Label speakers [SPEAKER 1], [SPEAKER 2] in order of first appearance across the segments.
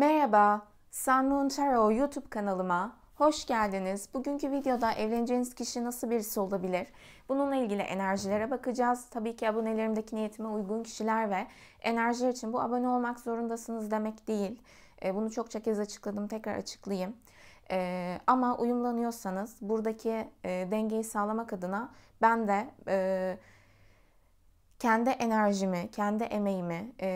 [SPEAKER 1] Merhaba, Sanrun Charo YouTube kanalıma hoş geldiniz. Bugünkü videoda evleneceğiniz kişi nasıl birisi olabilir? Bununla ilgili enerjilere bakacağız. Tabii ki abonelerimdeki niyetime uygun kişiler ve enerjiler için bu abone olmak zorundasınız demek değil. E, bunu çokça kez açıkladım, tekrar açıklayayım. E, ama uyumlanıyorsanız buradaki e, dengeyi sağlamak adına ben de kendi enerjimi, kendi emeğimi e,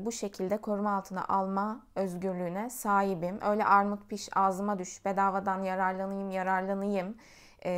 [SPEAKER 1] bu şekilde koruma altına alma özgürlüğüne sahibim. Öyle armut piş ağzıma düş, bedavadan yararlanayım, yararlanayım. E,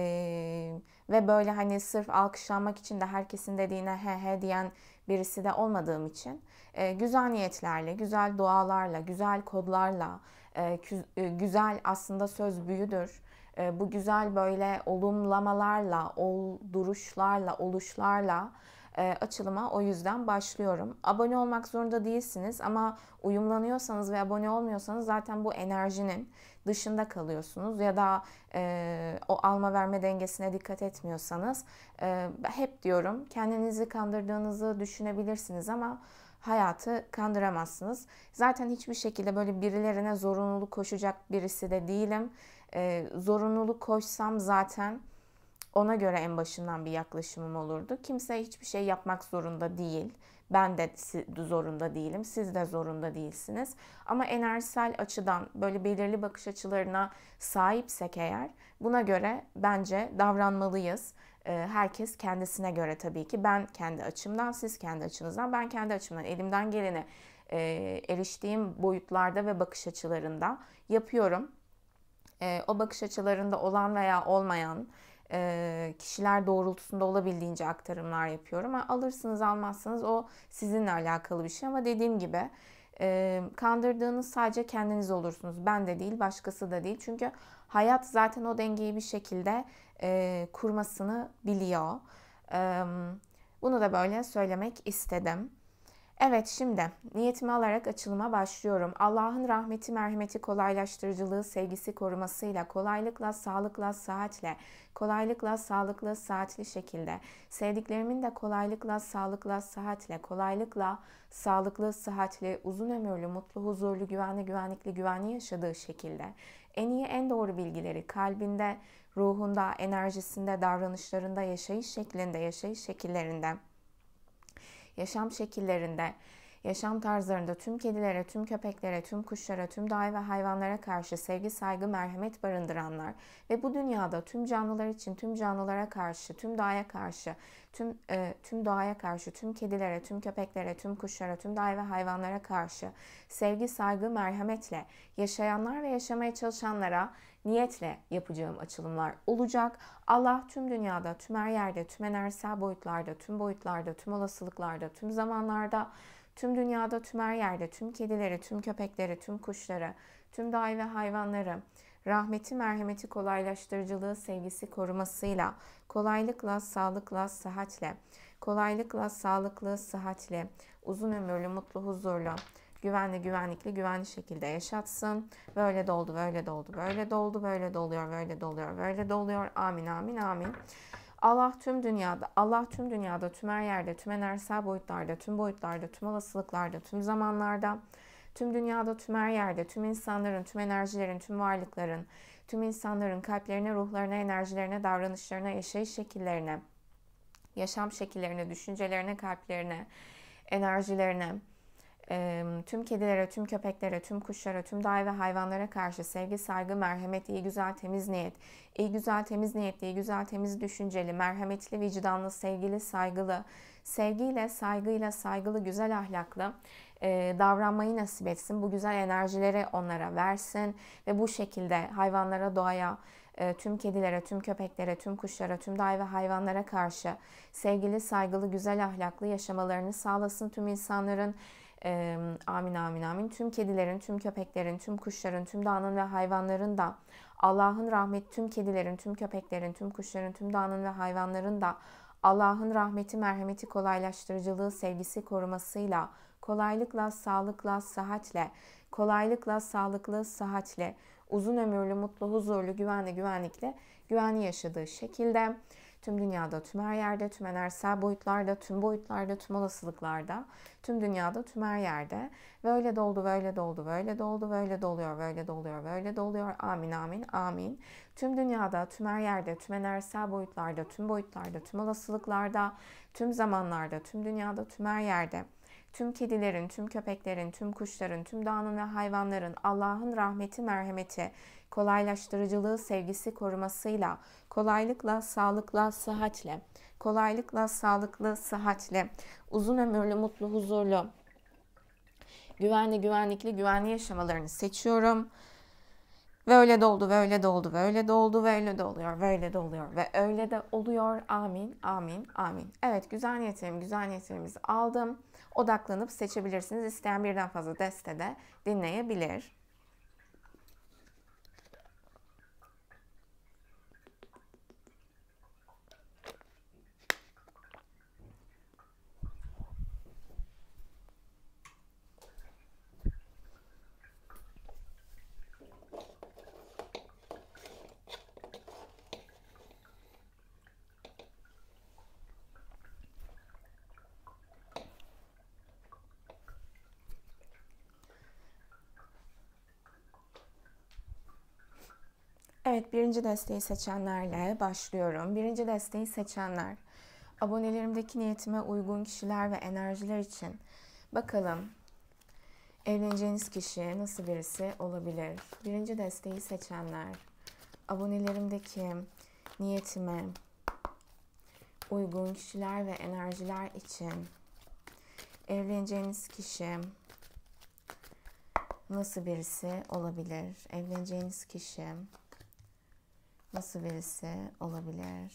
[SPEAKER 1] ve böyle hani sırf alkışlanmak için de herkesin dediğine he he diyen birisi de olmadığım için e, güzel niyetlerle, güzel dualarla, güzel kodlarla, e, e güzel aslında söz büyüdür e, bu güzel böyle olumlamalarla, ol, duruşlarla, oluşlarla e, açılıma o yüzden başlıyorum. Abone olmak zorunda değilsiniz ama uyumlanıyorsanız ve abone olmuyorsanız zaten bu enerjinin dışında kalıyorsunuz ya da e, o alma verme dengesine dikkat etmiyorsanız e, hep diyorum kendinizi kandırdığınızı düşünebilirsiniz ama hayatı kandıramazsınız. Zaten hiçbir şekilde böyle birilerine zorunluluk koşacak birisi de değilim. E, zorunluluk koşsam zaten ona göre en başından bir yaklaşımım olurdu. Kimse hiçbir şey yapmak zorunda değil. Ben de zorunda değilim, siz de zorunda değilsiniz. Ama enerjisel açıdan böyle belirli bakış açılarına sahipsek eğer buna göre bence davranmalıyız. Ee, herkes kendisine göre tabii ki. Ben kendi açımdan, siz kendi açınızdan, ben kendi açımdan elimden geleni e, eriştiğim boyutlarda ve bakış açılarında yapıyorum. E, o bakış açılarında olan veya olmayan e, kişiler doğrultusunda olabildiğince aktarımlar yapıyorum. Alırsınız almazsınız o sizinle alakalı bir şey ama dediğim gibi e, kandırdığınız sadece kendiniz olursunuz. Ben de değil başkası da değil. Çünkü hayat zaten o dengeyi bir şekilde e, kurmasını biliyor. bunu da böyle söylemek istedim. Evet şimdi niyetimi alarak açılıma başlıyorum. Allah'ın rahmeti, merhameti, kolaylaştırıcılığı, sevgisi korumasıyla, kolaylıkla, sağlıkla, saatle, kolaylıkla, sağlıklı, saatli şekilde, sevdiklerimin de kolaylıkla, sağlıkla, saatle, kolaylıkla, sağlıklı, saatli, uzun ömürlü, mutlu, huzurlu, güvenli, güvenlikli, güvenli yaşadığı şekilde, en iyi, en doğru bilgileri kalbinde, ruhunda, enerjisinde, davranışlarında, yaşayış şeklinde, yaşayış şekillerinde, yaşam şekillerinde yaşam tarzlarında tüm kedilere, tüm köpeklere, tüm kuşlara, tüm dağ ve hayvanlara karşı sevgi, saygı, merhamet barındıranlar ve bu dünyada tüm canlılar için, tüm canlılara karşı, tüm doğaya karşı, tüm e, tüm doğaya karşı, tüm kedilere, tüm köpeklere, tüm kuşlara, tüm dağ ve hayvanlara karşı sevgi, saygı, merhametle yaşayanlar ve yaşamaya çalışanlara niyetle yapacağım açılımlar olacak. Allah tüm dünyada, tüm her yerde, tüm enerjisel boyutlarda, tüm boyutlarda, tüm olasılıklarda, tüm zamanlarda Tüm dünyada, tüm her yerde, tüm kedileri, tüm köpekleri, tüm kuşları, tüm dağ ve hayvanları, rahmeti, merhameti, kolaylaştırıcılığı, sevgisi, korumasıyla, kolaylıkla, sağlıkla, sıhhatle, kolaylıkla, sağlıklı, sıhhatli, uzun ömürlü, mutlu, huzurlu, güvenli, güvenlikli, güvenli şekilde yaşatsın. Böyle doldu, böyle doldu, böyle doldu, böyle doluyor, böyle doluyor, böyle doluyor. Amin, amin, amin. Allah tüm dünyada, Allah tüm dünyada, tüm her yerde, tüm enerjisel boyutlarda, tüm boyutlarda, tüm olasılıklarda, tüm zamanlarda, tüm dünyada, tüm her yerde, tüm insanların, tüm enerjilerin, tüm varlıkların, tüm insanların kalplerine, ruhlarına, enerjilerine, davranışlarına, yaşayış şekillerine, yaşam şekillerine, düşüncelerine, kalplerine, enerjilerine, tüm kedilere, tüm köpeklere, tüm kuşlara, tüm dahi ve hayvanlara karşı sevgi, saygı, merhamet, iyi güzel, temiz niyet, iyi güzel, temiz niyetli, iyi güzel, temiz düşünceli, merhametli, vicdanlı, sevgili, saygılı, sevgiyle, saygıyla, saygılı, güzel ahlaklı e, davranmayı nasip etsin. Bu güzel enerjileri onlara versin ve bu şekilde hayvanlara, doğaya, e, tüm kedilere, tüm köpeklere, tüm kuşlara, tüm dahi ve hayvanlara karşı sevgili, saygılı, güzel ahlaklı yaşamalarını sağlasın tüm insanların e, amin amin amin. Tüm kedilerin, tüm köpeklerin, tüm kuşların, tüm dağının ve hayvanların da Allah'ın rahmeti tüm kedilerin, tüm köpeklerin, tüm kuşların, tüm dağının ve hayvanların da Allah'ın rahmeti, merhameti, kolaylaştırıcılığı, sevgisi, korumasıyla, kolaylıkla, sağlıkla, sıhhatle, kolaylıkla, sağlıklı, sıhhatle, uzun ömürlü, mutlu, huzurlu, güvenli, güvenlikle, güvenli yaşadığı şekilde Tüm dünyada, tüm her yerde, tüm enerjisel boyutlarda, tüm boyutlarda, tüm olasılıklarda, tüm dünyada, tüm her yerde. Ve öyle doldu, böyle doldu, böyle doldu, böyle doluyor, böyle doluyor, böyle doluyor. Amin, amin, amin. Tüm dünyada, tüm her yerde, tüm enerjisel boyutlarda, tüm boyutlarda, tüm olasılıklarda, tüm zamanlarda, tüm dünyada, tüm her yerde tüm kedilerin, tüm köpeklerin, tüm kuşların, tüm dağının ve hayvanların Allah'ın rahmeti, merhameti, kolaylaştırıcılığı sevgisi korumasıyla, kolaylıkla, sağlıkla, sıhhatle, kolaylıkla, sağlıklı, sıhhatle, uzun ömürlü, mutlu, huzurlu, güvenli, güvenlikli, güvenli yaşamalarını seçiyorum. Ve öyle de oldu, ve öyle de oldu, ve öyle de oldu, ve öyle de oluyor, ve öyle de oluyor, ve öyle de oluyor. Amin, amin, amin. Evet, güzel niyetlerim, güzel niyetlerimizi aldım. Odaklanıp seçebilirsiniz. İsteyen birden fazla destede dinleyebilir. birinci desteği seçenlerle başlıyorum. Birinci desteği seçenler, abonelerimdeki niyetime uygun kişiler ve enerjiler için bakalım evleneceğiniz kişi nasıl birisi olabilir? Birinci desteği seçenler, abonelerimdeki niyetime uygun kişiler ve enerjiler için evleneceğiniz kişi nasıl birisi olabilir? Evleneceğiniz kişi Nasıl birisi olabilir?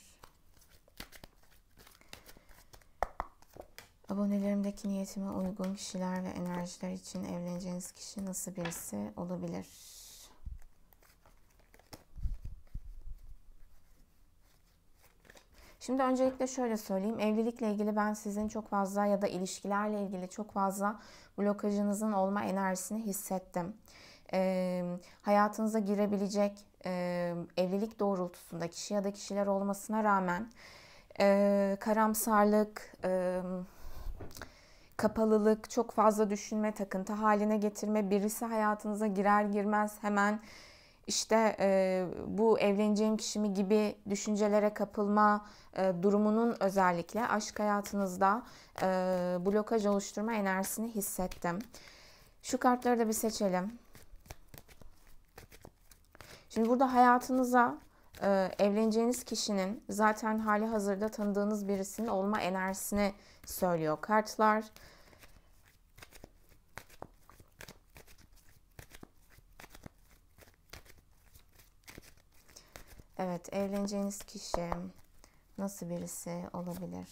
[SPEAKER 1] Abonelerimdeki niyetime uygun kişiler ve enerjiler için evleneceğiniz kişi nasıl birisi olabilir? Şimdi öncelikle şöyle söyleyeyim. Evlilikle ilgili ben sizin çok fazla ya da ilişkilerle ilgili çok fazla blokajınızın olma enerjisini hissettim. Ee, hayatınıza girebilecek e, evlilik doğrultusunda kişi ya da kişiler olmasına rağmen e, karamsarlık, e, kapalılık, çok fazla düşünme, takıntı haline getirme, birisi hayatınıza girer girmez hemen işte e, bu evleneceğim kişi mi gibi düşüncelere kapılma e, durumunun özellikle aşk hayatınızda e, blokaj oluşturma enerjisini hissettim. Şu kartları da bir seçelim. Şimdi burada hayatınıza e, evleneceğiniz kişinin zaten hali hazırda tanıdığınız birisinin olma enerjisini söylüyor kartlar. Evet, evleneceğiniz kişi nasıl birisi olabilir?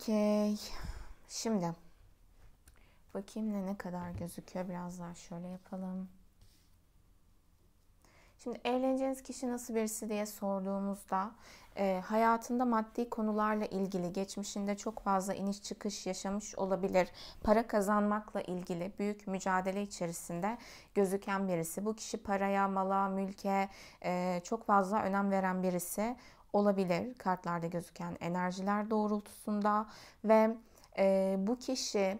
[SPEAKER 1] Okey. Şimdi bakayım ne ne kadar gözüküyor. Biraz daha şöyle yapalım. Şimdi evleneceğiniz kişi nasıl birisi diye sorduğumuzda e, hayatında maddi konularla ilgili geçmişinde çok fazla iniş çıkış yaşamış olabilir. Para kazanmakla ilgili büyük mücadele içerisinde gözüken birisi. Bu kişi paraya, mala, mülke e, çok fazla önem veren birisi olabilir kartlarda gözüken enerjiler doğrultusunda ve e, bu kişi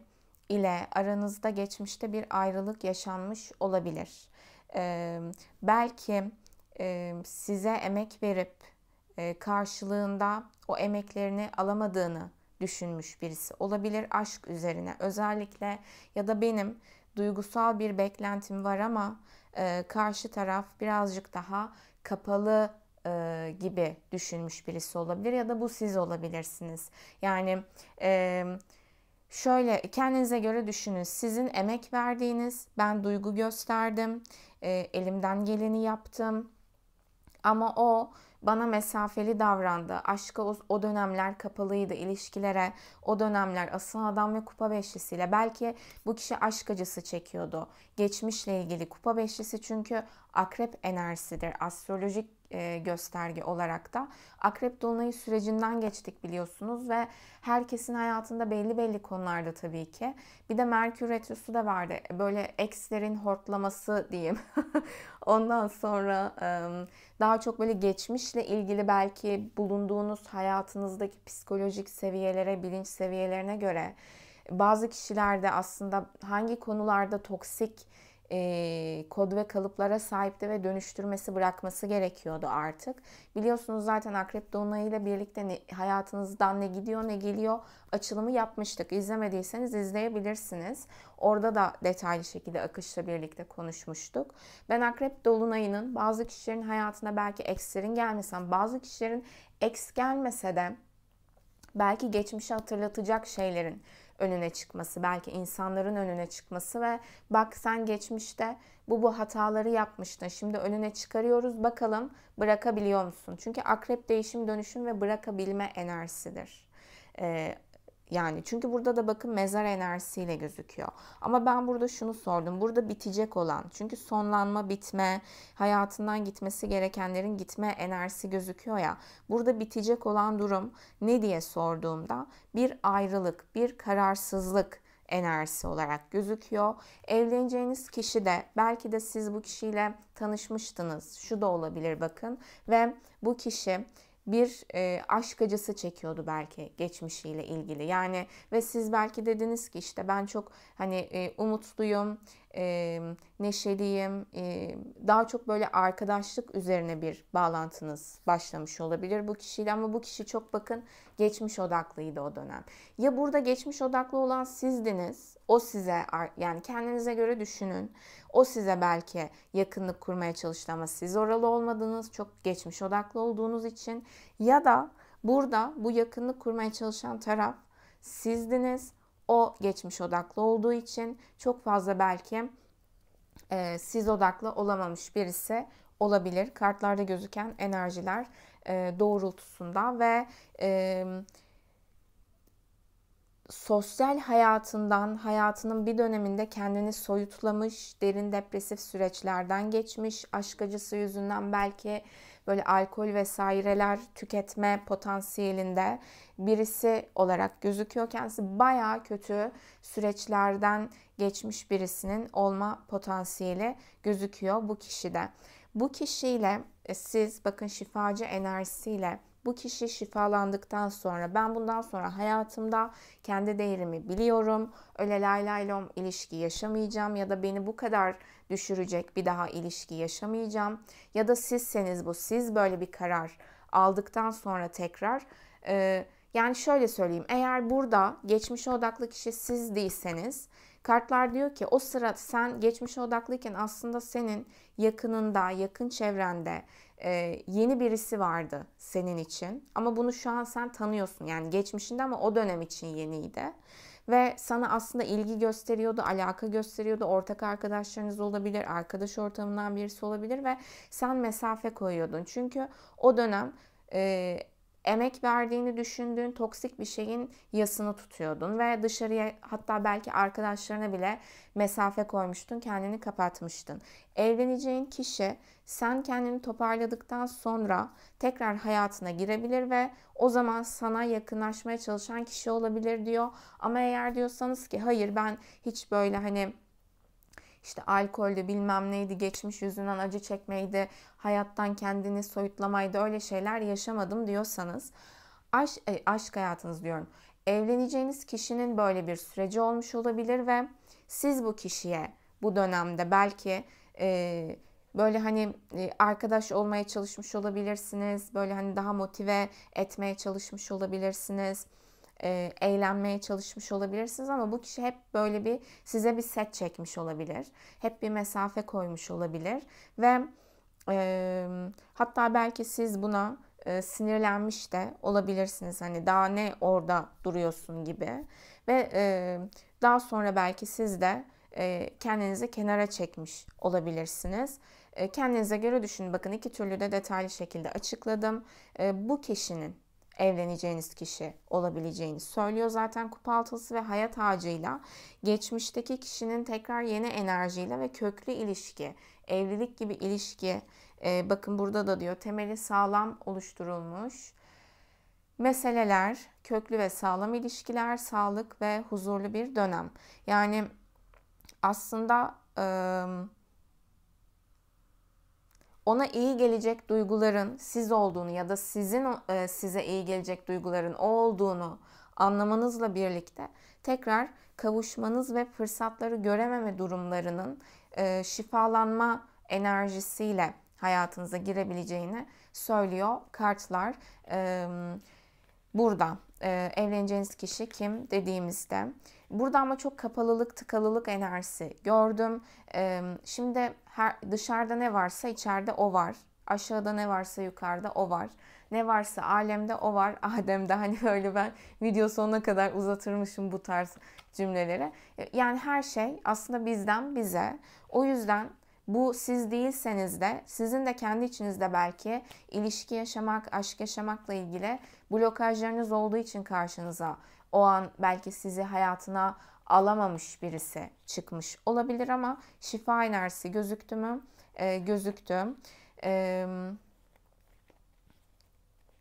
[SPEAKER 1] ile aranızda geçmişte bir ayrılık yaşanmış olabilir. E, belki e, size emek verip e, karşılığında o emeklerini alamadığını düşünmüş birisi olabilir aşk üzerine özellikle ya da benim duygusal bir beklentim var ama e, karşı taraf birazcık daha kapalı e, gibi düşünmüş birisi olabilir ya da bu siz olabilirsiniz. Yani e, şöyle kendinize göre düşünün. Sizin emek verdiğiniz, ben duygu gösterdim, e, elimden geleni yaptım ama o bana mesafeli davrandı. Aşka o, o dönemler kapalıydı. ilişkilere o dönemler asıl adam ve kupa beşlisiyle. Belki bu kişi aşk acısı çekiyordu. Geçmişle ilgili kupa beşlisi çünkü akrep enerjisidir. Astrolojik e, gösterge olarak da akrep dolunayı sürecinden geçtik biliyorsunuz ve herkesin hayatında belli belli konularda tabii ki. Bir de Merkür Retrosu da vardı. Böyle ekslerin hortlaması diyeyim. Ondan sonra daha çok böyle geçmişle ilgili belki bulunduğunuz hayatınızdaki psikolojik seviyelere, bilinç seviyelerine göre bazı kişilerde aslında hangi konularda toksik e, kod ve kalıplara sahipti ve dönüştürmesi bırakması gerekiyordu artık. Biliyorsunuz zaten Akrep Dolunay ile birlikte ne, hayatınızdan ne gidiyor ne geliyor açılımı yapmıştık. İzlemediyseniz izleyebilirsiniz. Orada da detaylı şekilde akışla birlikte konuşmuştuk. Ben Akrep Dolunay'ının bazı kişilerin hayatına belki ekserin gelmesen bazı kişilerin eks gelmese de belki geçmişi hatırlatacak şeylerin önüne çıkması, belki insanların önüne çıkması ve bak sen geçmişte bu bu hataları yapmıştın. Şimdi önüne çıkarıyoruz. Bakalım bırakabiliyor musun? Çünkü akrep değişim, dönüşüm ve bırakabilme enerjisidir. Ee, yani çünkü burada da bakın mezar enerjisiyle gözüküyor. Ama ben burada şunu sordum. Burada bitecek olan çünkü sonlanma, bitme, hayatından gitmesi gerekenlerin gitme enerjisi gözüküyor ya. Burada bitecek olan durum ne diye sorduğumda bir ayrılık, bir kararsızlık enerjisi olarak gözüküyor. Evleneceğiniz kişi de belki de siz bu kişiyle tanışmıştınız. Şu da olabilir bakın ve bu kişi bir e, aşk acısı çekiyordu belki geçmişiyle ilgili. Yani ve siz belki dediniz ki işte ben çok hani e, umutluyum, e, neşeliyim. E, daha çok böyle arkadaşlık üzerine bir bağlantınız başlamış olabilir bu kişiyle ama bu kişi çok bakın geçmiş odaklıydı o dönem. Ya burada geçmiş odaklı olan sizdiniz. O size yani kendinize göre düşünün. O size belki yakınlık kurmaya çalıştı ama siz oralı olmadınız. Çok geçmiş odaklı olduğunuz için ya da burada bu yakınlık kurmaya çalışan taraf sizdiniz o geçmiş odaklı olduğu için çok fazla belki e, siz odaklı olamamış birisi olabilir. Kartlarda gözüken enerjiler e, doğrultusunda ve e, sosyal hayatından, hayatının bir döneminde kendini soyutlamış, derin depresif süreçlerden geçmiş, aşk acısı yüzünden belki böyle alkol vesaireler tüketme potansiyelinde birisi olarak gözüküyor. Kendisi baya kötü süreçlerden geçmiş birisinin olma potansiyeli gözüküyor bu kişide. Bu kişiyle e, siz bakın şifacı enerjisiyle bu kişi şifalandıktan sonra ben bundan sonra hayatımda kendi değerimi biliyorum. Öyle lay lay ilişki yaşamayacağım ya da beni bu kadar düşürecek bir daha ilişki yaşamayacağım. Ya da sizseniz bu siz böyle bir karar aldıktan sonra tekrar e, yani şöyle söyleyeyim eğer burada geçmişe odaklı kişi siz değilseniz Kartlar diyor ki o sırada sen geçmişe odaklıyken aslında senin yakınında, yakın çevrende e, yeni birisi vardı senin için. Ama bunu şu an sen tanıyorsun. Yani geçmişinde ama o dönem için yeniydi. Ve sana aslında ilgi gösteriyordu, alaka gösteriyordu. Ortak arkadaşlarınız olabilir, arkadaş ortamından birisi olabilir ve sen mesafe koyuyordun. Çünkü o dönem e, emek verdiğini düşündüğün toksik bir şeyin yasını tutuyordun ve dışarıya hatta belki arkadaşlarına bile mesafe koymuştun, kendini kapatmıştın. Evleneceğin kişi sen kendini toparladıktan sonra tekrar hayatına girebilir ve o zaman sana yakınlaşmaya çalışan kişi olabilir diyor. Ama eğer diyorsanız ki hayır ben hiç böyle hani işte alkoldü bilmem neydi geçmiş yüzünden acı çekmeydi hayattan kendini soyutlamaydı öyle şeyler yaşamadım diyorsanız aş, e, aşk hayatınız diyorum evleneceğiniz kişinin böyle bir süreci olmuş olabilir ve siz bu kişiye bu dönemde belki e, böyle hani e, arkadaş olmaya çalışmış olabilirsiniz böyle hani daha motive etmeye çalışmış olabilirsiniz e, eğlenmeye çalışmış olabilirsiniz ama bu kişi hep böyle bir size bir set çekmiş olabilir. Hep bir mesafe koymuş olabilir ve e, hatta belki siz buna e, sinirlenmiş de olabilirsiniz. Hani daha ne orada duruyorsun gibi ve e, daha sonra belki siz de e, kendinizi kenara çekmiş olabilirsiniz. E, kendinize göre düşünün. Bakın iki türlü de detaylı şekilde açıkladım. E, bu kişinin evleneceğiniz kişi olabileceğini söylüyor zaten kupa altısı ve hayat ağacıyla geçmişteki kişinin tekrar yeni enerjiyle ve köklü ilişki, evlilik gibi ilişki e, bakın burada da diyor temeli sağlam oluşturulmuş meseleler, köklü ve sağlam ilişkiler, sağlık ve huzurlu bir dönem. Yani aslında ıı, ona iyi gelecek duyguların siz olduğunu ya da sizin e, size iyi gelecek duyguların o olduğunu anlamanızla birlikte tekrar kavuşmanız ve fırsatları görememe durumlarının e, şifalanma enerjisiyle hayatınıza girebileceğini söylüyor kartlar e, burada e, evleneceğiniz kişi kim dediğimizde burada ama çok kapalılık tıkalılık enerjisi gördüm. E, şimdi her, dışarıda ne varsa içeride o var. Aşağıda ne varsa yukarıda o var. Ne varsa alemde o var. Adem'de hani öyle ben video sonuna kadar uzatırmışım bu tarz cümleleri. E, yani her şey aslında bizden bize. O yüzden bu siz değilseniz de sizin de kendi içinizde belki ilişki yaşamak, aşk yaşamakla ilgili blokajlarınız olduğu için karşınıza o an belki sizi hayatına alamamış birisi çıkmış olabilir ama şifa enerjisi gözüktü mü? E, gözüktü. E,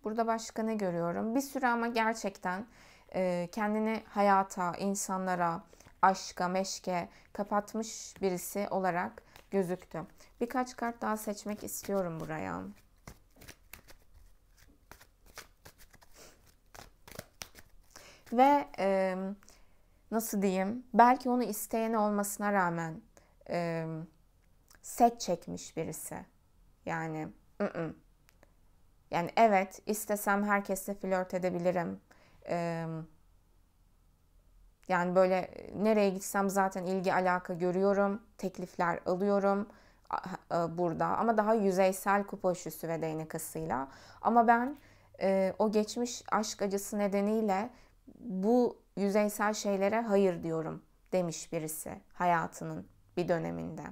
[SPEAKER 1] burada başka ne görüyorum? Bir süre ama gerçekten e, kendini hayata, insanlara, aşka, meşke kapatmış birisi olarak gözüktü. Birkaç kart daha seçmek istiyorum buraya. ve e, nasıl diyeyim belki onu isteyen olmasına rağmen e, set çekmiş birisi. Yani ı-ı. yani evet istesem herkesle flört edebilirim. E, yani böyle e, nereye gitsem zaten ilgi alaka görüyorum, teklifler alıyorum e, burada ama daha yüzeysel kupa şüsü ve değnek Ama ben e, o geçmiş aşk acısı nedeniyle bu yüzeysel şeylere hayır diyorum demiş birisi hayatının bir döneminde.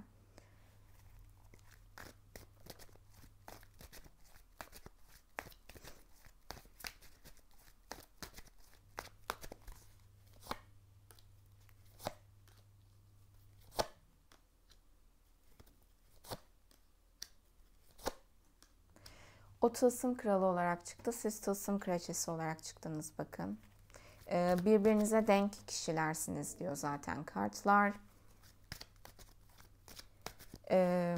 [SPEAKER 1] O tılsım kralı olarak çıktı. Siz tılsım kraliçesi olarak çıktınız bakın. Ee, birbirinize denk kişilersiniz diyor zaten kartlar. Ee,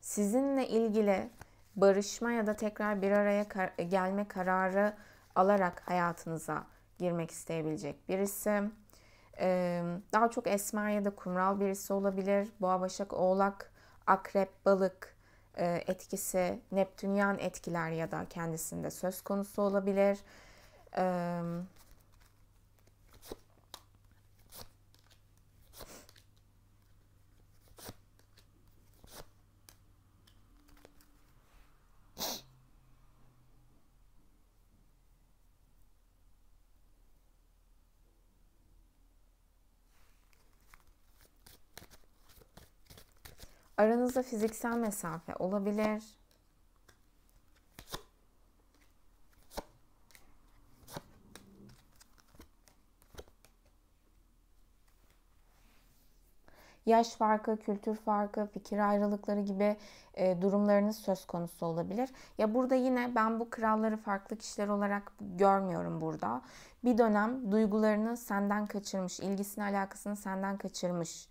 [SPEAKER 1] sizinle ilgili barışma ya da tekrar bir araya gelme kararı alarak hayatınıza girmek isteyebilecek birisi. Ee, daha çok esmer ya da kumral birisi olabilir. Boğa, Başak, Oğlak, Akrep, Balık e, etkisi, Neptünyan etkiler ya da kendisinde söz konusu olabilir. Ee, Aranızda fiziksel mesafe olabilir. yaş farkı, kültür farkı, fikir ayrılıkları gibi e, durumlarınız söz konusu olabilir. Ya burada yine ben bu kralları farklı kişiler olarak görmüyorum burada. Bir dönem duygularını senden kaçırmış, ilgisini alakasını senden kaçırmış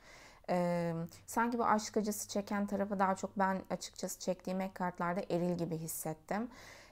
[SPEAKER 1] e, sanki bu aşk acısı çeken tarafı daha çok ben açıkçası çektiğim ek kartlarda eril gibi hissettim.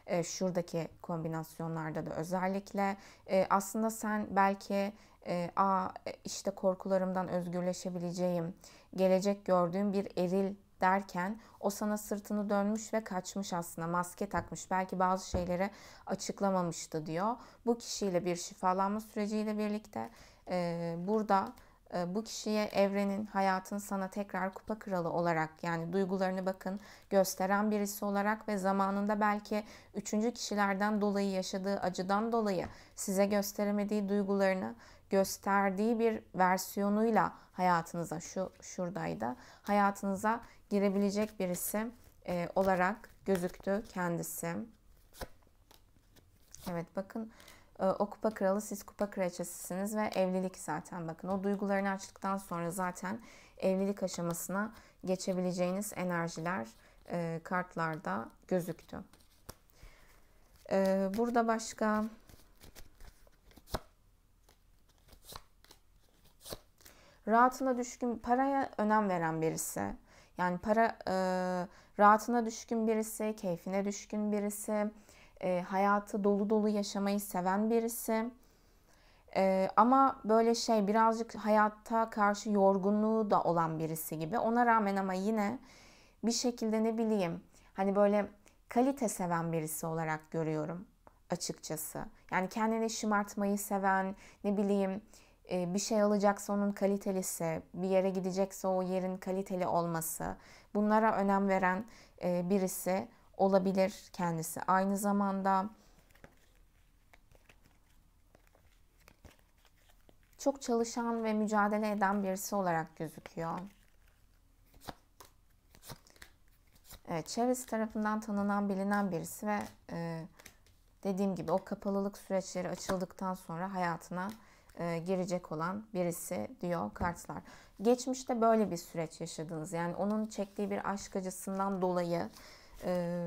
[SPEAKER 1] E, şuradaki kombinasyonlarda da özellikle e, aslında sen belki e, a e, işte korkularımdan özgürleşebileceğim, gelecek gördüğüm bir eril derken o sana sırtını dönmüş ve kaçmış aslında maske takmış belki bazı şeylere açıklamamıştı diyor. Bu kişiyle bir şifalanma süreciyle birlikte e, burada ee, bu kişiye evrenin, hayatın sana tekrar kupa kralı olarak yani duygularını bakın gösteren birisi olarak ve zamanında belki üçüncü kişilerden dolayı yaşadığı acıdan dolayı size gösteremediği duygularını gösterdiği bir versiyonuyla hayatınıza şu şuradaydı hayatınıza girebilecek birisi e, olarak gözüktü kendisi. Evet bakın ee, o kupa kralı siz kupa kraliçesisiniz ve evlilik zaten bakın o duygularını açtıktan sonra zaten evlilik aşamasına geçebileceğiniz enerjiler e, kartlarda gözüktü. E, burada başka rahatına düşkün paraya önem veren birisi yani para e, rahatına düşkün birisi, keyfine düşkün birisi, e, hayatı dolu dolu yaşamayı seven birisi. E, ama böyle şey birazcık hayatta karşı yorgunluğu da olan birisi gibi. Ona rağmen ama yine bir şekilde ne bileyim hani böyle kalite seven birisi olarak görüyorum açıkçası. Yani kendini şımartmayı seven, ne bileyim e, bir şey alacaksa onun kalitelisi, bir yere gidecekse o yerin kaliteli olması, bunlara önem veren e, birisi olabilir kendisi. Aynı zamanda çok çalışan ve mücadele eden birisi olarak gözüküyor. Evet, çevresi tarafından tanınan, bilinen birisi ve e, dediğim gibi o kapalılık süreçleri açıldıktan sonra hayatına e, girecek olan birisi diyor kartlar. Geçmişte böyle bir süreç yaşadınız. Yani onun çektiği bir aşk acısından dolayı e,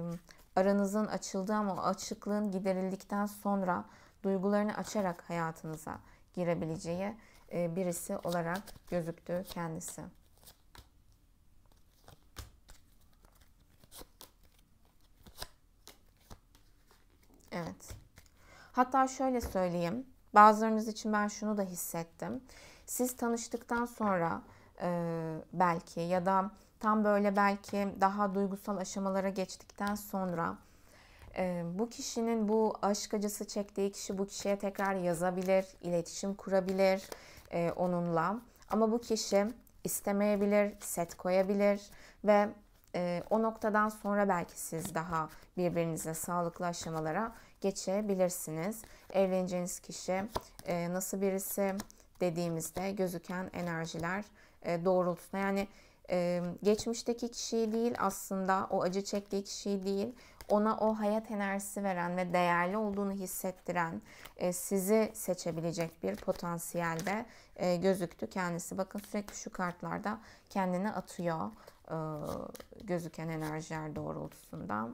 [SPEAKER 1] aranızın açıldığı ama o açıklığın giderildikten sonra duygularını açarak hayatınıza girebileceği e, birisi olarak gözüktü kendisi. Evet. Hatta şöyle söyleyeyim. Bazılarınız için ben şunu da hissettim. Siz tanıştıktan sonra e, belki ya da tam böyle belki daha duygusal aşamalara geçtikten sonra e, bu kişinin bu aşk acısı çektiği kişi bu kişiye tekrar yazabilir, iletişim kurabilir e, onunla. Ama bu kişi istemeyebilir, set koyabilir ve e, o noktadan sonra belki siz daha birbirinize sağlıklı aşamalara geçebilirsiniz. Evleneceğiniz kişi nasıl birisi dediğimizde gözüken enerjiler e, doğrultusunda yani ee, geçmişteki kişiyi değil aslında o acı çektiği kişiyi değil ona o hayat enerjisi veren ve değerli olduğunu hissettiren e, sizi seçebilecek bir potansiyelde e, gözüktü kendisi. Bakın sürekli şu kartlarda kendini atıyor e, gözüken enerjiler doğrultusunda.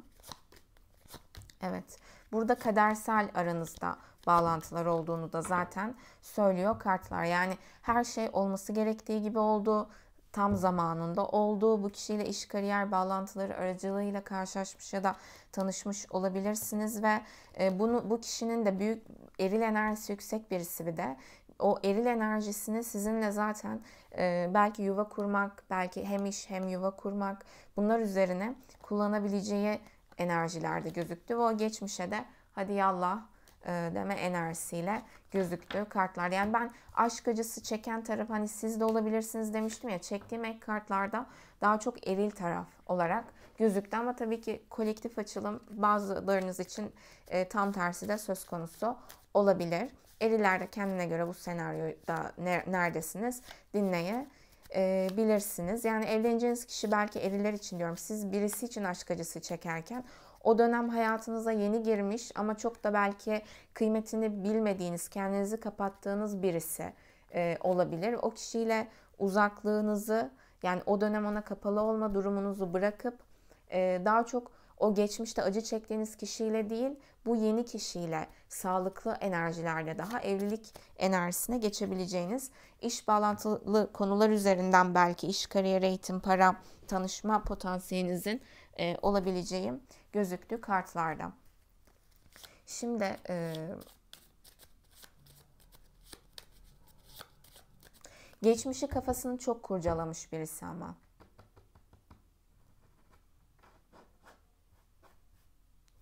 [SPEAKER 1] Evet burada kadersel aranızda bağlantılar olduğunu da zaten söylüyor kartlar. Yani her şey olması gerektiği gibi oldu tam zamanında olduğu bu kişiyle iş kariyer bağlantıları aracılığıyla karşılaşmış ya da tanışmış olabilirsiniz ve e, bunu bu kişinin de büyük eril enerjisi yüksek birisi bir de o eril enerjisini sizinle zaten e, belki yuva kurmak, belki hem iş hem yuva kurmak bunlar üzerine kullanabileceği enerjilerde gözüktü. Ve o geçmişe de hadi yallah e, deme enerjisiyle gözüktü kartlar. Yani ben aşk acısı çeken taraf hani siz de olabilirsiniz demiştim ya çektiğim ek kartlarda daha çok eril taraf olarak gözüktü ama tabii ki kolektif açılım bazılarınız için e, tam tersi de söz konusu olabilir. Eriler de kendine göre bu senaryoda neredesiniz dinleye e, bilirsiniz. Yani evleneceğiniz kişi belki eriler için diyorum. Siz birisi için aşk acısı çekerken o dönem hayatınıza yeni girmiş ama çok da belki kıymetini bilmediğiniz, kendinizi kapattığınız birisi e, olabilir. O kişiyle uzaklığınızı yani o dönem ona kapalı olma durumunuzu bırakıp e, daha çok o geçmişte acı çektiğiniz kişiyle değil, bu yeni kişiyle sağlıklı enerjilerle daha evlilik enerjisine geçebileceğiniz iş bağlantılı konular üzerinden belki iş, kariyer, eğitim, para, tanışma potansiyelinizin e, olabileceği gözüktü kartlarda. Şimdi e, geçmişi kafasını çok kurcalamış birisi ama.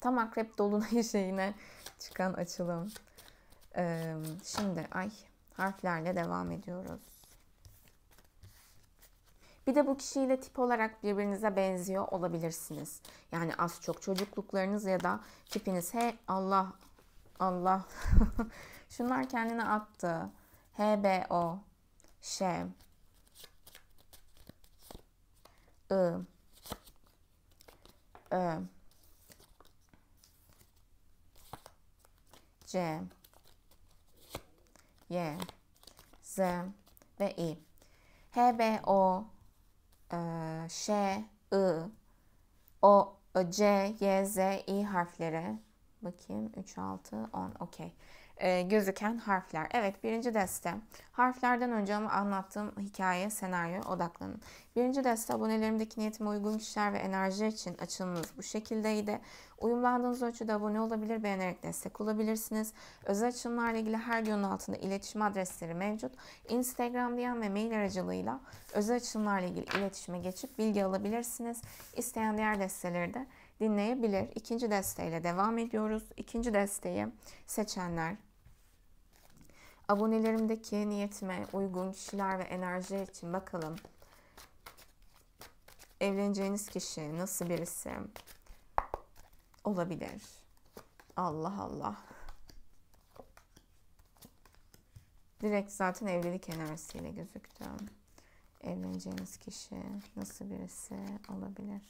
[SPEAKER 1] Tam akrep dolunay şeyine çıkan açılım. Ee, şimdi ay harflerle devam ediyoruz. Bir de bu kişiyle tip olarak birbirinize benziyor olabilirsiniz. Yani az çok çocukluklarınız ya da tipiniz he Allah Allah şunlar kendine attı. HBO Ş e I Ö C Y Z ve İ. HBO Ş, I, O, C, Y, Z, I harfleri. Bakayım 3, 6, 10. Okey e, gözüken harfler. Evet birinci deste harflerden önce ama anlattığım hikaye, senaryo odaklanın. Birinci deste abonelerimdeki niyetime uygun kişiler ve enerji için açılımınız bu şekildeydi. Uyumlandığınız ölçüde abone olabilir, beğenerek destek olabilirsiniz. Özel açılımlarla ilgili her videonun altında iletişim adresleri mevcut. Instagram DM ve mail aracılığıyla özel açılımlarla ilgili iletişime geçip bilgi alabilirsiniz. İsteyen diğer desteleri de dinleyebilir. İkinci desteyle devam ediyoruz. İkinci desteyi seçenler abonelerimdeki niyetime uygun kişiler ve enerji için bakalım. Evleneceğiniz kişi nasıl birisi olabilir? Allah Allah. Direkt zaten evlilik enerjisiyle gözüktü. Evleneceğiniz kişi nasıl birisi olabilir?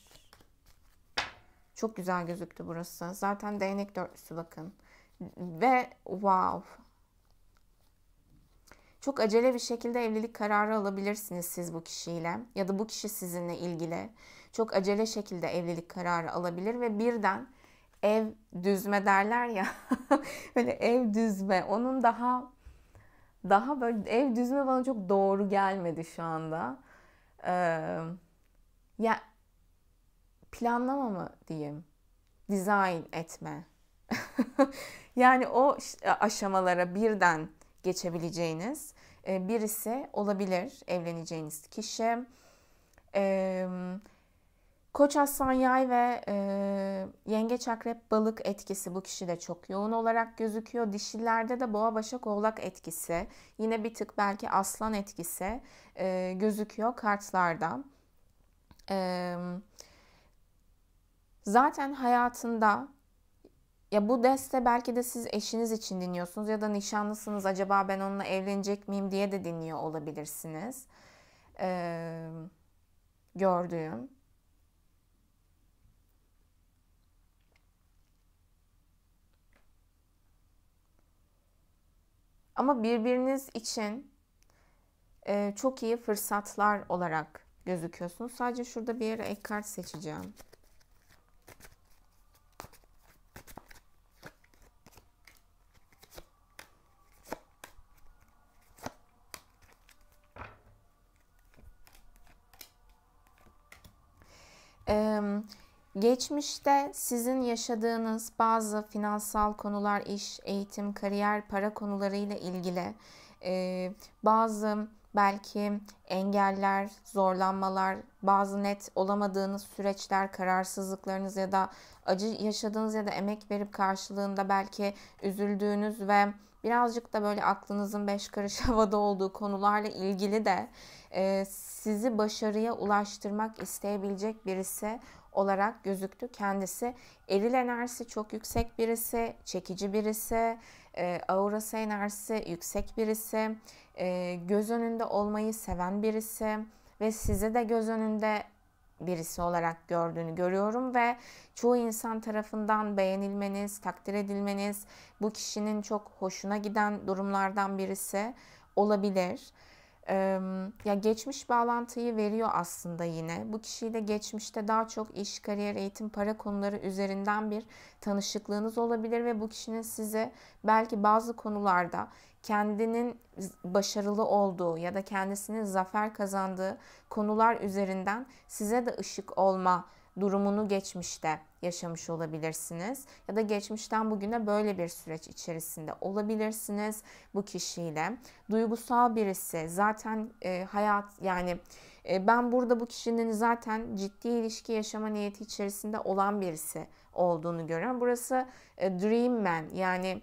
[SPEAKER 1] Çok güzel gözüktü burası. Zaten değnek dörtlüsü bakın. Ve wow çok acele bir şekilde evlilik kararı alabilirsiniz siz bu kişiyle ya da bu kişi sizinle ilgili. Çok acele şekilde evlilik kararı alabilir ve birden ev düzme derler ya. böyle ev düzme. Onun daha daha böyle ev düzme bana çok doğru gelmedi şu anda. Ee, ya planlama mı diyeyim? design etme. yani o aşamalara birden geçebileceğiniz e, birisi olabilir evleneceğiniz kişi. E, Koç Aslan Yay ve e, Yengeç Akrep Balık etkisi bu kişi de çok yoğun olarak gözüküyor. Dişilerde de Boğa Başak Oğlak etkisi, yine bir tık belki Aslan etkisi e, gözüküyor kartlarda. E, zaten hayatında ya bu deste belki de siz eşiniz için dinliyorsunuz ya da nişanlısınız acaba ben onunla evlenecek miyim diye de dinliyor olabilirsiniz. Ee, gördüğüm. Ama birbiriniz için e, çok iyi fırsatlar olarak gözüküyorsunuz. Sadece şurada bir yere ek seçeceğim. Geçmişte sizin yaşadığınız bazı finansal konular, iş, eğitim, kariyer, para konularıyla ilgili e, bazı belki engeller, zorlanmalar, bazı net olamadığınız süreçler, kararsızlıklarınız ya da acı yaşadığınız ya da emek verip karşılığında belki üzüldüğünüz ve birazcık da böyle aklınızın beş karış havada olduğu konularla ilgili de e, sizi başarıya ulaştırmak isteyebilecek birisi olarak gözüktü. Kendisi eril enerjisi çok yüksek birisi, çekici birisi, e, aurası enerjisi yüksek birisi, e, göz önünde olmayı seven birisi ve sizi de göz önünde birisi olarak gördüğünü görüyorum ve çoğu insan tarafından beğenilmeniz, takdir edilmeniz bu kişinin çok hoşuna giden durumlardan birisi olabilir ya geçmiş bağlantıyı veriyor aslında yine. Bu kişiyle geçmişte daha çok iş, kariyer, eğitim, para konuları üzerinden bir tanışıklığınız olabilir ve bu kişinin size belki bazı konularda kendinin başarılı olduğu ya da kendisinin zafer kazandığı konular üzerinden size de ışık olma durumunu geçmişte yaşamış olabilirsiniz ya da geçmişten bugüne böyle bir süreç içerisinde olabilirsiniz bu kişiyle. Duygusal birisi zaten e, hayat yani e, ben burada bu kişinin zaten ciddi ilişki yaşama niyeti içerisinde olan birisi olduğunu görüyorum. Burası e, dream man yani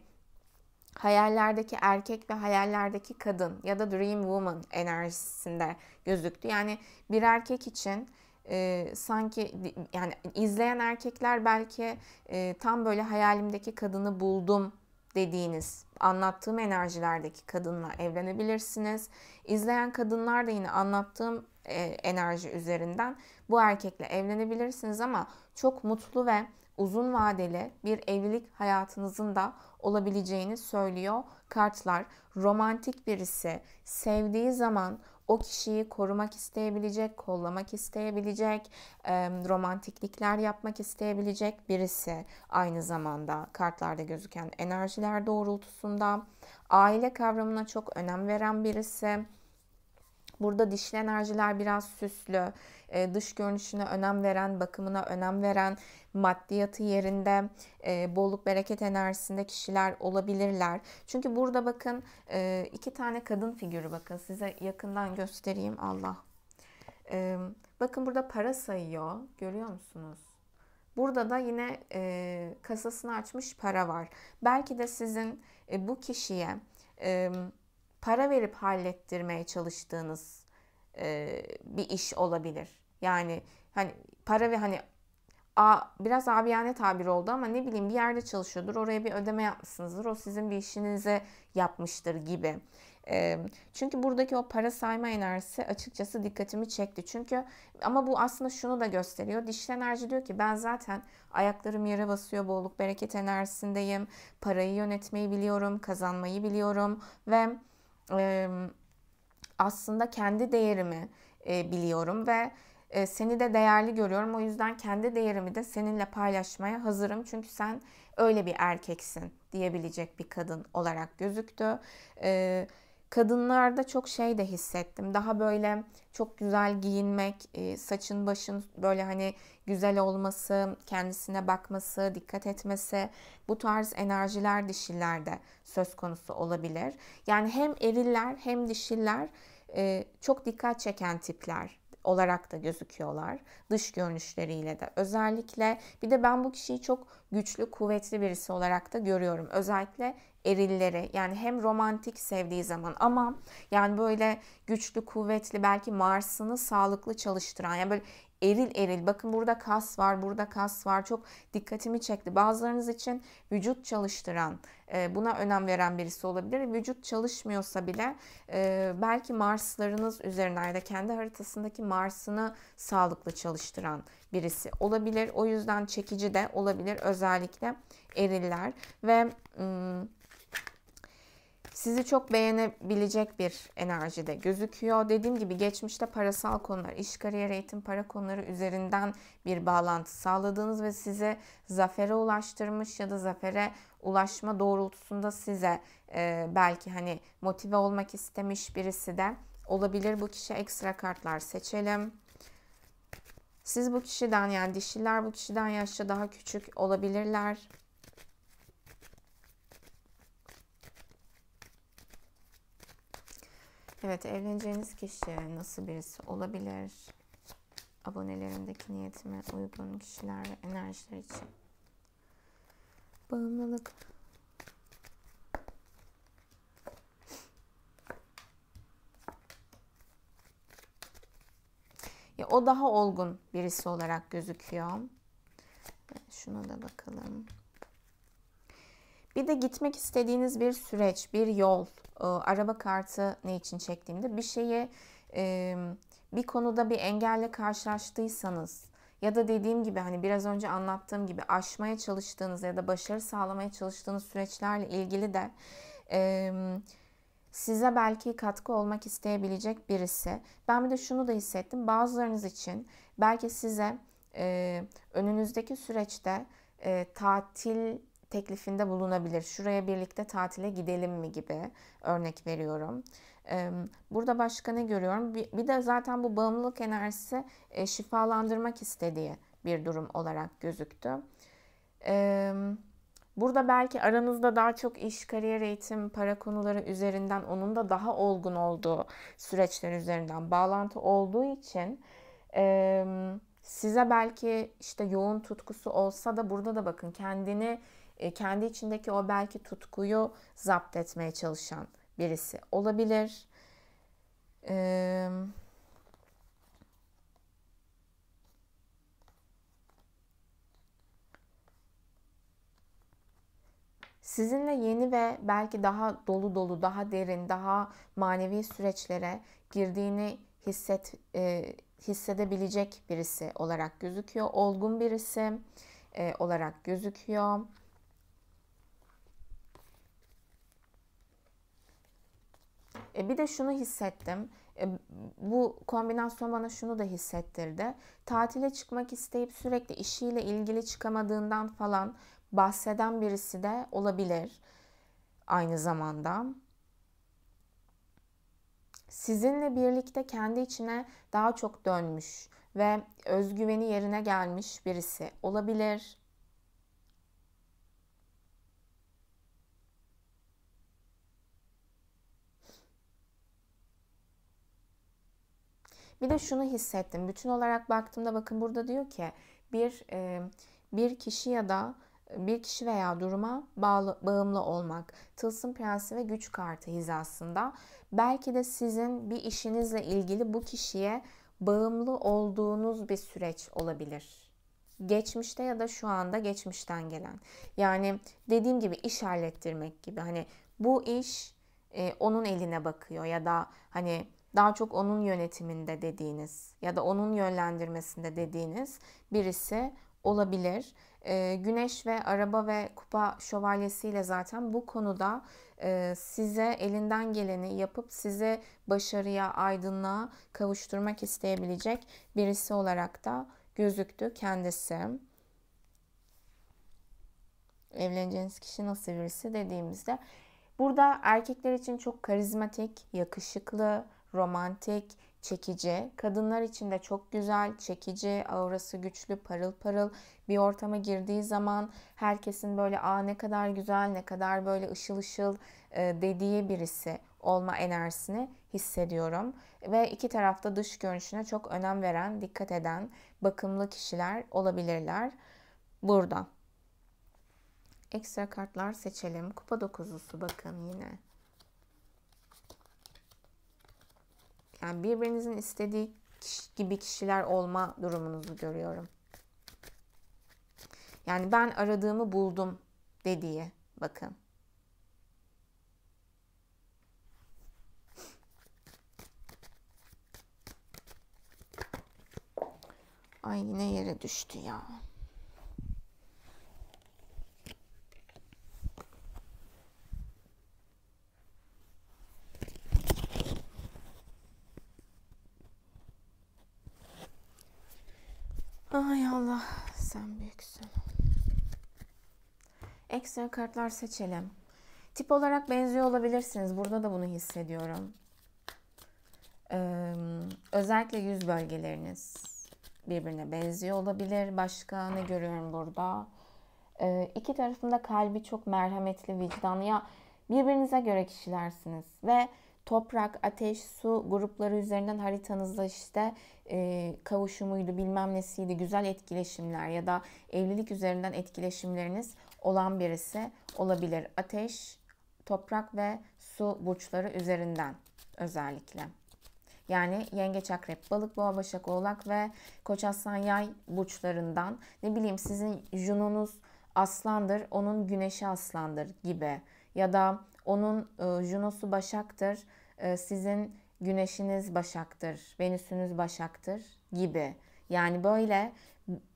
[SPEAKER 1] hayallerdeki erkek ve hayallerdeki kadın ya da dream woman enerjisinde gözüktü. Yani bir erkek için e, sanki yani izleyen erkekler belki e, tam böyle hayalimdeki kadını buldum dediğiniz anlattığım enerjilerdeki kadınla evlenebilirsiniz. İzleyen kadınlar da yine anlattığım e, enerji üzerinden bu erkekle evlenebilirsiniz ama çok mutlu ve uzun vadeli bir evlilik hayatınızın da olabileceğini söylüyor kartlar. Romantik birisi sevdiği zaman o kişiyi korumak isteyebilecek, kollamak isteyebilecek, romantiklikler yapmak isteyebilecek birisi aynı zamanda kartlarda gözüken enerjiler doğrultusunda aile kavramına çok önem veren birisi Burada dişli enerjiler biraz süslü, e, dış görünüşüne önem veren, bakımına önem veren, maddiyatı yerinde, e, bolluk bereket enerjisinde kişiler olabilirler. Çünkü burada bakın e, iki tane kadın figürü bakın size yakından göstereyim Allah. E, bakın burada para sayıyor görüyor musunuz? Burada da yine kasasını açmış para var. Belki de sizin bu kişiye para verip hallettirmeye çalıştığınız e, bir iş olabilir. Yani hani para ve hani a, biraz abiyane tabir oldu ama ne bileyim bir yerde çalışıyordur. Oraya bir ödeme yapmışsınızdır. O sizin bir işinize yapmıştır gibi. E, çünkü buradaki o para sayma enerjisi açıkçası dikkatimi çekti. Çünkü ama bu aslında şunu da gösteriyor. Dişli enerji diyor ki ben zaten ayaklarım yere basıyor. Bolluk bereket enerjisindeyim. Parayı yönetmeyi biliyorum. Kazanmayı biliyorum. Ve e, aslında kendi değerimi e, biliyorum ve e, seni de değerli görüyorum. O yüzden kendi değerimi de seninle paylaşmaya hazırım. Çünkü sen öyle bir erkeksin diyebilecek bir kadın olarak gözüktü. Evet kadınlarda çok şey de hissettim. Daha böyle çok güzel giyinmek, e, saçın başın böyle hani güzel olması, kendisine bakması, dikkat etmesi bu tarz enerjiler dişillerde söz konusu olabilir. Yani hem eriller hem dişiller e, çok dikkat çeken tipler olarak da gözüküyorlar. Dış görünüşleriyle de. Özellikle bir de ben bu kişiyi çok güçlü, kuvvetli birisi olarak da görüyorum. Özellikle erilleri yani hem romantik sevdiği zaman ama yani böyle güçlü kuvvetli belki Mars'ını sağlıklı çalıştıran yani böyle eril eril bakın burada kas var burada kas var çok dikkatimi çekti bazılarınız için vücut çalıştıran e, buna önem veren birisi olabilir vücut çalışmıyorsa bile e, belki Marslarınız üzerine ya da kendi haritasındaki Mars'ını sağlıklı çalıştıran birisi olabilir o yüzden çekici de olabilir özellikle eriller ve ım, sizi çok beğenebilecek bir enerjide gözüküyor. Dediğim gibi geçmişte parasal konular, iş, kariyer, eğitim, para konuları üzerinden bir bağlantı sağladığınız ve size zafere ulaştırmış ya da zafere ulaşma doğrultusunda size e, belki hani motive olmak istemiş birisi de olabilir. Bu kişi ekstra kartlar seçelim. Siz bu kişiden yani dişiler bu kişiden yaşça daha küçük olabilirler. Evet evleneceğiniz kişi nasıl birisi olabilir? Abonelerimdeki niyetime uygun kişiler ve enerjiler için. Bağımlılık. Ya o daha olgun birisi olarak gözüküyor. Şuna da bakalım. Bir de gitmek istediğiniz bir süreç, bir yol, e, araba kartı ne için çektiğimde bir şeye e, bir konuda bir engelle karşılaştıysanız ya da dediğim gibi hani biraz önce anlattığım gibi aşmaya çalıştığınız ya da başarı sağlamaya çalıştığınız süreçlerle ilgili de e, size belki katkı olmak isteyebilecek birisi. Ben bir de şunu da hissettim. Bazılarınız için belki size e, önünüzdeki süreçte e, tatil teklifinde bulunabilir. Şuraya birlikte tatile gidelim mi gibi örnek veriyorum. Burada başka ne görüyorum? Bir de zaten bu bağımlılık enerjisi şifalandırmak istediği bir durum olarak gözüktü. Burada belki aranızda daha çok iş, kariyer, eğitim, para konuları üzerinden onun da daha olgun olduğu süreçler üzerinden bağlantı olduğu için size belki işte yoğun tutkusu olsa da burada da bakın kendini e, kendi içindeki o belki tutkuyu zapt etmeye çalışan birisi olabilir. E, sizinle yeni ve belki daha dolu dolu, daha derin, daha manevi süreçlere girdiğini hisset e, hissedebilecek birisi olarak gözüküyor. Olgun birisi olarak gözüküyor. E, bir de şunu hissettim. E, bu kombinasyon bana şunu da hissettirdi. Tatile çıkmak isteyip sürekli işiyle ilgili çıkamadığından falan bahseden birisi de olabilir aynı zamanda. Sizinle birlikte kendi içine daha çok dönmüş ve özgüveni yerine gelmiş birisi olabilir. Bir de şunu hissettim. Bütün olarak baktığımda bakın burada diyor ki bir e, bir kişi ya da e, bir kişi veya duruma bağlı, bağımlı olmak. Tılsım Prensi ve Güç Kartı hizasında. Belki de sizin bir işinizle ilgili bu kişiye bağımlı olduğunuz bir süreç olabilir. Geçmişte ya da şu anda geçmişten gelen. Yani dediğim gibi iş hallettirmek gibi. Hani bu iş e, onun eline bakıyor ya da hani daha çok onun yönetiminde dediğiniz ya da onun yönlendirmesinde dediğiniz birisi olabilir. E, güneş ve araba ve kupa şövalyesiyle zaten bu konuda e, size elinden geleni yapıp sizi başarıya, aydınlığa kavuşturmak isteyebilecek birisi olarak da gözüktü kendisi. Evleneceğiniz kişi nasıl birisi dediğimizde burada erkekler için çok karizmatik, yakışıklı, romantik, çekici, kadınlar için de çok güzel, çekici, aurası güçlü, parıl parıl bir ortama girdiği zaman herkesin böyle aa ne kadar güzel, ne kadar böyle ışıl ışıl e, dediği birisi olma enerjisini hissediyorum. Ve iki tarafta dış görünüşüne çok önem veren, dikkat eden, bakımlı kişiler olabilirler burada. Ekstra kartlar seçelim. Kupa dokuzusu bakın yine. Yani birbirinizin istediği kişi, gibi kişiler olma durumunuzu görüyorum. Yani ben aradığımı buldum dediği bakın. Ay yine yere düştü ya. Ay Allah sen büyüksün. Ekstra kartlar seçelim. Tip olarak benziyor olabilirsiniz. Burada da bunu hissediyorum. Ee, özellikle yüz bölgeleriniz birbirine benziyor olabilir. Başka ne görüyorum burada? Ee, iki tarafında kalbi çok merhametli, vicdanlı. Ya birbirinize göre kişilersiniz ve toprak, ateş, su grupları üzerinden haritanızda işte e, kavuşumuydu bilmem nesiydi güzel etkileşimler ya da evlilik üzerinden etkileşimleriniz olan birisi olabilir. Ateş, toprak ve su burçları üzerinden özellikle. Yani yengeç, akrep, balık, boğa, başak, oğlak ve koç, aslan, yay burçlarından. Ne bileyim sizin jununuz aslandır, onun güneşi aslandır gibi. Ya da onun e, Juno'su Başak'tır. E, sizin Güneşiniz Başak'tır. Venüsünüz Başak'tır gibi. Yani böyle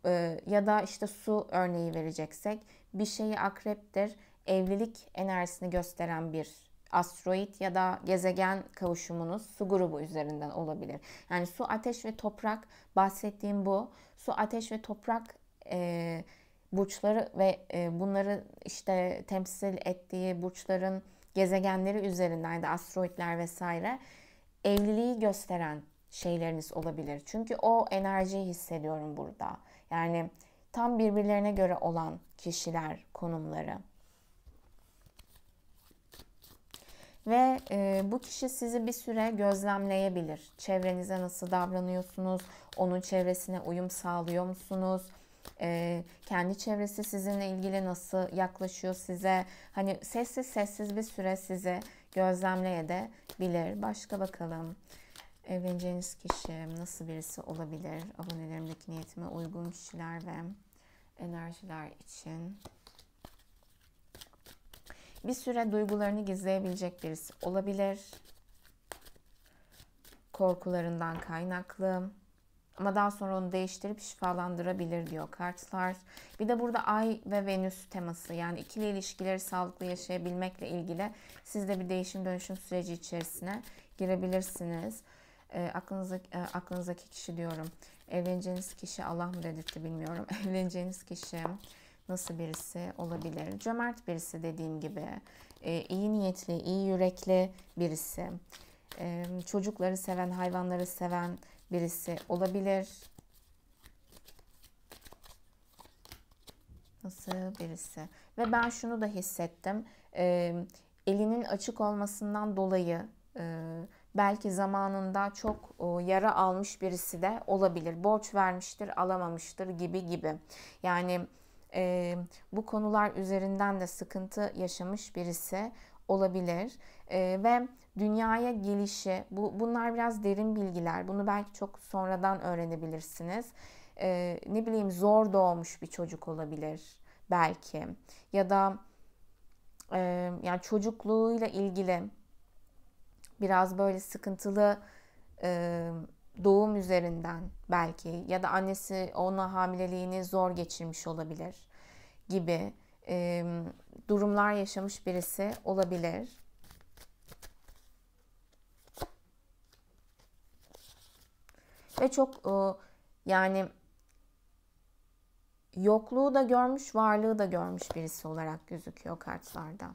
[SPEAKER 1] e, ya da işte su örneği vereceksek bir şeyi akreptir. Evlilik enerjisini gösteren bir asteroid ya da gezegen kavuşumunuz su grubu üzerinden olabilir. Yani su, ateş ve toprak bahsettiğim bu. Su, ateş ve toprak e, burçları ve e, bunları işte temsil ettiği burçların gezegenleri üzerinden de asteroidler vesaire evliliği gösteren şeyleriniz olabilir. Çünkü o enerjiyi hissediyorum burada. Yani tam birbirlerine göre olan kişiler, konumları. Ve e, bu kişi sizi bir süre gözlemleyebilir. Çevrenize nasıl davranıyorsunuz? Onun çevresine uyum sağlıyor musunuz? Ee, kendi çevresi sizinle ilgili nasıl yaklaşıyor size. Hani sessiz sessiz bir süre sizi gözlemleye de bilir. Başka bakalım. Evleneceğiniz kişi nasıl birisi olabilir? Abonelerimdeki niyetime uygun kişiler ve enerjiler için. Bir süre duygularını gizleyebilecek birisi olabilir. Korkularından kaynaklı ama daha sonra onu değiştirip şifalandırabilir diyor kartlar. Bir de burada Ay ve Venüs teması yani ikili ilişkileri sağlıklı yaşayabilmekle ilgili siz de bir değişim dönüşüm süreci içerisine girebilirsiniz. E, ee, aklınızda, e, aklınızdaki kişi diyorum. Evleneceğiniz kişi Allah mı dedirtti bilmiyorum. Evleneceğiniz kişi nasıl birisi olabilir? Cömert birisi dediğim gibi. E, iyi niyetli, iyi yürekli birisi. E, çocukları seven, hayvanları seven, birisi olabilir. Nasıl birisi? Ve ben şunu da hissettim. E, elinin açık olmasından dolayı e, belki zamanında çok e, yara almış birisi de olabilir. Borç vermiştir, alamamıştır gibi gibi. Yani e, bu konular üzerinden de sıkıntı yaşamış birisi olabilir e, ve dünyaya gelişi bu bunlar biraz derin bilgiler bunu belki çok sonradan öğrenebilirsiniz e, ne bileyim zor doğmuş bir çocuk olabilir belki ya da e, yani çocukluğuyla ilgili biraz böyle sıkıntılı e, doğum üzerinden belki ya da annesi ona hamileliğini zor geçirmiş olabilir gibi e, durumlar yaşamış birisi olabilir. Ve çok e, yani yokluğu da görmüş, varlığı da görmüş birisi olarak gözüküyor kartlarda.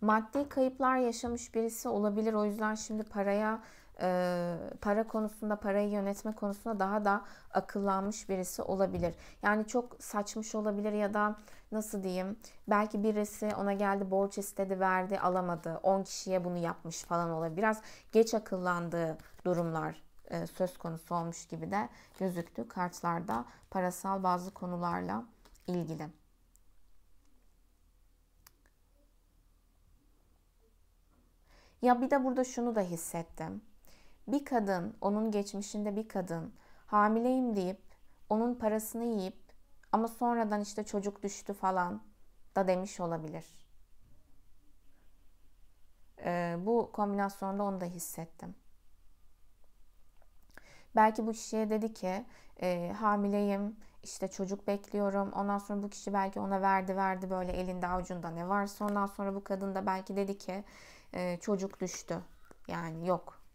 [SPEAKER 1] Maddi kayıplar yaşamış birisi olabilir. O yüzden şimdi paraya e, para konusunda, parayı yönetme konusunda daha da akıllanmış birisi olabilir. Yani çok saçmış olabilir ya da nasıl diyeyim belki birisi ona geldi borç istedi verdi alamadı 10 kişiye bunu yapmış falan olabilir. Biraz geç akıllandığı durumlar e, söz konusu olmuş gibi de gözüktü kartlarda parasal bazı konularla ilgili. Ya bir de burada şunu da hissettim bir kadın, onun geçmişinde bir kadın hamileyim deyip onun parasını yiyip ama sonradan işte çocuk düştü falan da demiş olabilir. Ee, bu kombinasyonda onu da hissettim. Belki bu kişiye dedi ki e, hamileyim, işte çocuk bekliyorum. Ondan sonra bu kişi belki ona verdi verdi böyle elinde avucunda ne varsa. Ondan sonra bu kadın da belki dedi ki e, çocuk düştü. Yani yok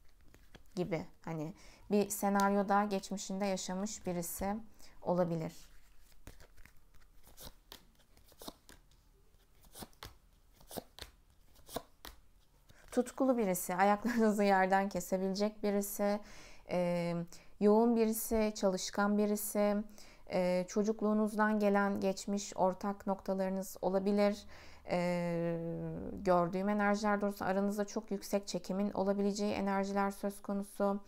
[SPEAKER 1] gibi hani bir senaryoda geçmişinde yaşamış birisi olabilir. Tutkulu birisi, ayaklarınızı yerden kesebilecek birisi, e, yoğun birisi, çalışkan birisi, e, çocukluğunuzdan gelen geçmiş ortak noktalarınız olabilir e, gördüğüm enerjiler doğrusu aranızda çok yüksek çekimin olabileceği enerjiler söz konusu.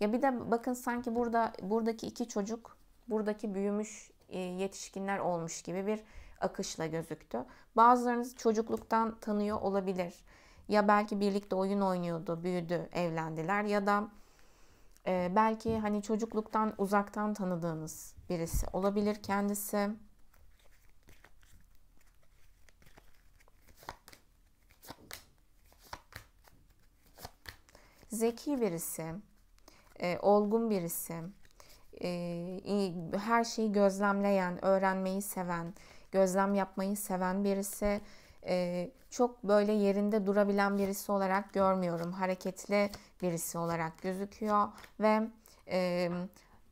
[SPEAKER 1] Ya bir de bakın sanki burada buradaki iki çocuk buradaki büyümüş e, yetişkinler olmuş gibi bir akışla gözüktü. Bazılarınız çocukluktan tanıyor olabilir. Ya belki birlikte oyun oynuyordu, büyüdü, evlendiler ya da e, belki hani çocukluktan uzaktan tanıdığınız birisi olabilir kendisi. zeki birisi, e, olgun birisi, e, her şeyi gözlemleyen, öğrenmeyi seven, gözlem yapmayı seven birisi, e, çok böyle yerinde durabilen birisi olarak görmüyorum. Hareketli birisi olarak gözüküyor ve e,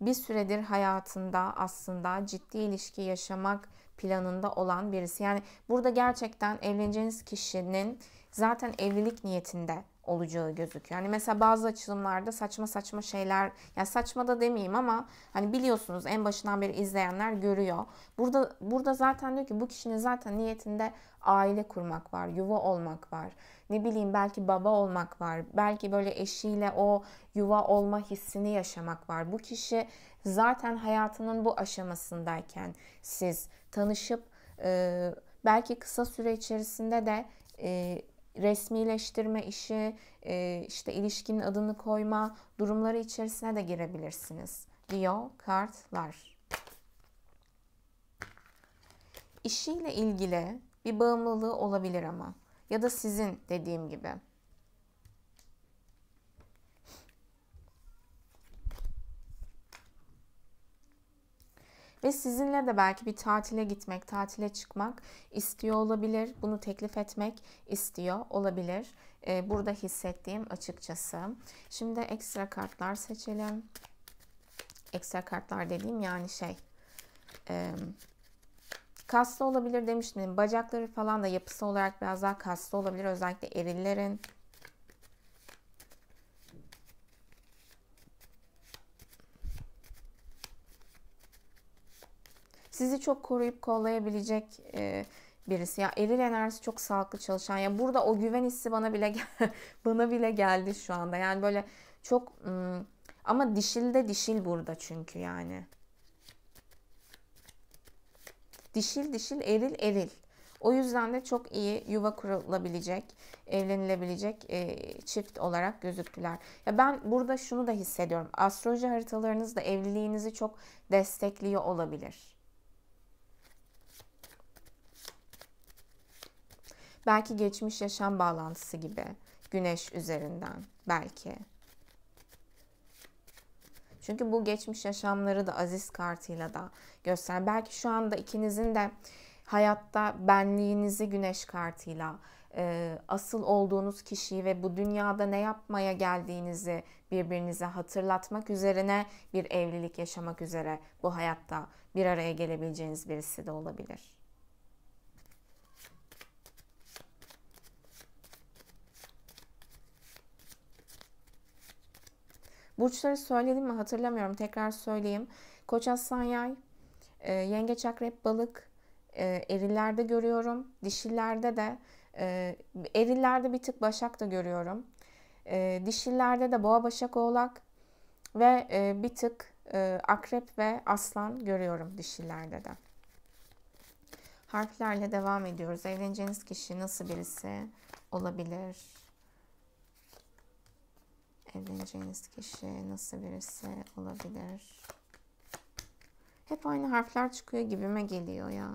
[SPEAKER 1] bir süredir hayatında aslında ciddi ilişki yaşamak planında olan birisi. Yani burada gerçekten evleneceğiniz kişinin zaten evlilik niyetinde olacağı gözüküyor. Hani mesela bazı açılımlarda saçma saçma şeyler, ya yani saçma da demeyeyim ama hani biliyorsunuz en başından beri izleyenler görüyor. Burada burada zaten diyor ki bu kişinin zaten niyetinde aile kurmak var, yuva olmak var. Ne bileyim belki baba olmak var. Belki böyle eşiyle o yuva olma hissini yaşamak var. Bu kişi zaten hayatının bu aşamasındayken siz tanışıp e, belki kısa süre içerisinde de e, resmileştirme işi, e, işte ilişkinin adını koyma durumları içerisine de girebilirsiniz diyor kartlar. İşiyle ilgili bir bağımlılığı olabilir ama ya da sizin dediğim gibi Ve sizinle de belki bir tatile gitmek, tatile çıkmak istiyor olabilir. Bunu teklif etmek istiyor olabilir. Ee, burada hissettiğim açıkçası. Şimdi ekstra kartlar seçelim. Ekstra kartlar dediğim yani şey... kaslı olabilir demiştim. Bacakları falan da yapısı olarak biraz daha kaslı olabilir. Özellikle erillerin. sizi çok koruyup kollayabilecek e, birisi. Ya eril enerjisi çok sağlıklı çalışan. Ya burada o güven hissi bana bile bana bile geldi şu anda. Yani böyle çok ama dişil de dişil burada çünkü yani. Dişil dişil eril eril. O yüzden de çok iyi yuva kurulabilecek, evlenilebilecek e, çift olarak gözüktüler. Ya ben burada şunu da hissediyorum. Astroloji haritalarınız da evliliğinizi çok destekliyor olabilir. Belki geçmiş yaşam bağlantısı gibi. Güneş üzerinden belki. Çünkü bu geçmiş yaşamları da aziz kartıyla da göster. Belki şu anda ikinizin de hayatta benliğinizi güneş kartıyla e, asıl olduğunuz kişiyi ve bu dünyada ne yapmaya geldiğinizi birbirinize hatırlatmak üzerine bir evlilik yaşamak üzere bu hayatta bir araya gelebileceğiniz birisi de olabilir. Burçları söyledim mi hatırlamıyorum. Tekrar söyleyeyim. Koç aslan yay, e, ee, yengeç akrep balık, e, erillerde görüyorum. Dişillerde de e, erillerde bir tık başak da görüyorum. E, dişillerde de boğa başak oğlak ve e, bir tık e, akrep ve aslan görüyorum dişillerde de. Harflerle devam ediyoruz. Evleneceğiniz kişi nasıl birisi olabilir? edineceğiniz kişi nasıl birisi olabilir? Hep aynı harfler çıkıyor gibime geliyor ya.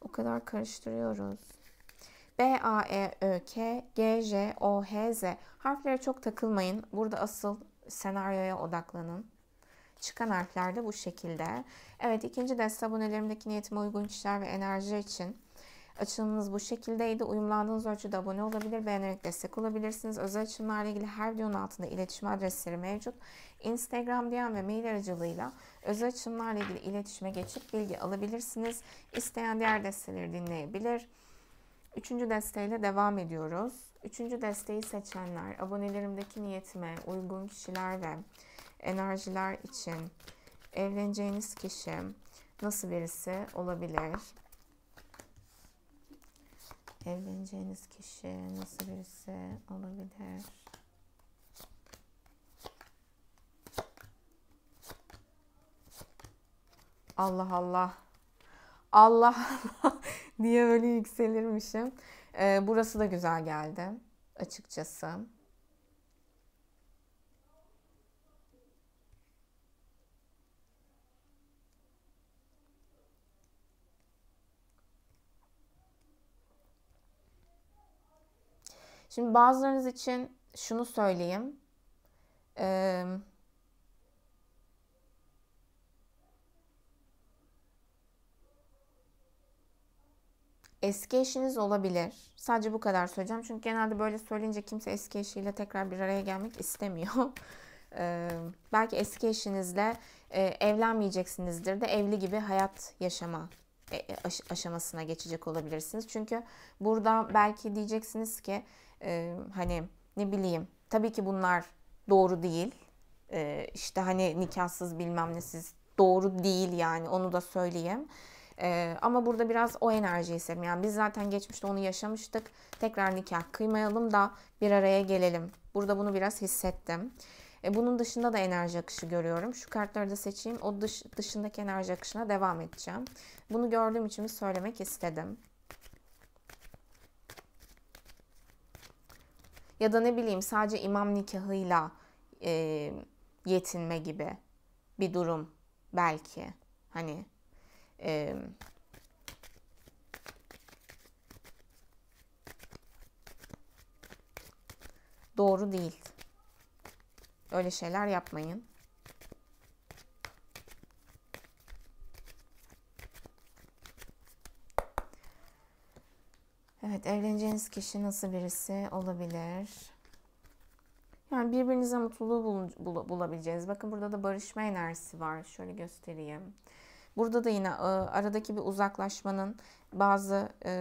[SPEAKER 1] O kadar karıştırıyoruz. B, A, E, Ö, K, G, J, O, H, Z. Harflere çok takılmayın. Burada asıl senaryoya odaklanın. Çıkan harfler de bu şekilde. Evet ikinci deste abonelerimdeki niyetime uygun kişiler ve enerji için Açılımımız bu şekildeydi. Uyumlandığınız ölçüde abone olabilir, beğenerek destek olabilirsiniz. Özel açılımlarla ilgili her videonun altında iletişim adresleri mevcut. Instagram diyen ve mail aracılığıyla özel açılımlarla ilgili iletişime geçip bilgi alabilirsiniz. İsteyen diğer desteleri dinleyebilir. Üçüncü desteğiyle devam ediyoruz. Üçüncü desteği seçenler, abonelerimdeki niyetime uygun kişiler ve enerjiler için evleneceğiniz kişi nasıl birisi olabilir? Evleneceğiniz kişi nasıl birisi olabilir? Allah Allah. Allah Allah diye böyle yükselirmişim. Ee, burası da güzel geldi açıkçası. Şimdi bazılarınız için şunu söyleyeyim. Ee, eski eşiniz olabilir. Sadece bu kadar söyleyeceğim. Çünkü genelde böyle söyleyince kimse eski eşiyle tekrar bir araya gelmek istemiyor. Ee, belki eski eşinizle e, evlenmeyeceksinizdir de evli gibi hayat yaşama e, e, aş aşamasına geçecek olabilirsiniz. Çünkü burada belki diyeceksiniz ki e, hani ne bileyim tabii ki bunlar doğru değil. E, işte hani nikahsız bilmem ne siz doğru değil yani onu da söyleyeyim. Ee, ama burada biraz o enerjiyi seviyorum. Yani biz zaten geçmişte onu yaşamıştık. Tekrar nikah kıymayalım da bir araya gelelim. Burada bunu biraz hissettim. E, bunun dışında da enerji akışı görüyorum. Şu kartları da seçeyim. O dış, dışındaki enerji akışına devam edeceğim. Bunu gördüğüm için söylemek istedim. Ya da ne bileyim sadece imam nikahıyla e, yetinme gibi bir durum belki. Hani e, doğru değil. Öyle şeyler yapmayın. Evet evleneceğiniz kişi nasıl birisi olabilir? Yani birbirinize mutluluğu bul, bul, bulabileceğiniz. Bakın burada da barışma enerjisi var. Şöyle göstereyim. Burada da yine e, aradaki bir uzaklaşmanın bazı e,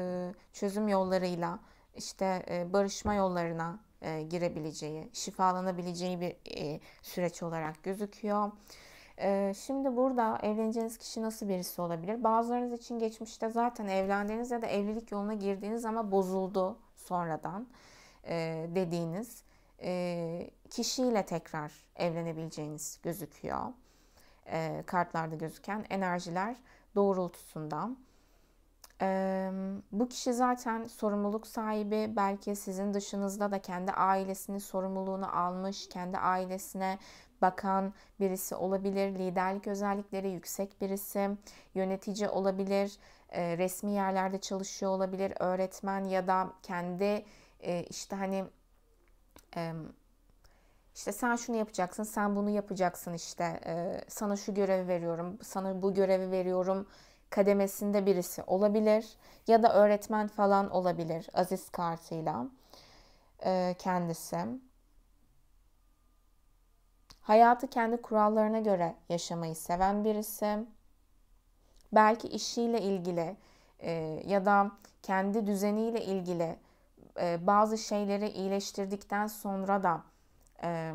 [SPEAKER 1] çözüm yollarıyla işte e, barışma yollarına e, girebileceği, şifalanabileceği bir e, süreç olarak gözüküyor. Ee, şimdi burada evleneceğiniz kişi nasıl birisi olabilir? Bazılarınız için geçmişte zaten evlendiğiniz ya da evlilik yoluna girdiğiniz ama bozuldu sonradan e, dediğiniz e, kişiyle tekrar evlenebileceğiniz gözüküyor. E, kartlarda gözüken enerjiler doğrultusunda. Ee, bu kişi zaten sorumluluk sahibi, belki sizin dışınızda da kendi ailesinin sorumluluğunu almış, kendi ailesine bakan birisi olabilir, liderlik özellikleri yüksek birisi, yönetici olabilir, e, resmi yerlerde çalışıyor olabilir, öğretmen ya da kendi e, işte hani işte sen şunu yapacaksın, sen bunu yapacaksın işte, e, sana şu görevi veriyorum, sana bu görevi veriyorum kademesinde birisi olabilir ya da öğretmen falan olabilir aziz kartıyla e, kendisi. Hayatı kendi kurallarına göre yaşamayı seven birisi. Belki işiyle ilgili e, ya da kendi düzeniyle ilgili e, bazı şeyleri iyileştirdikten sonra da e,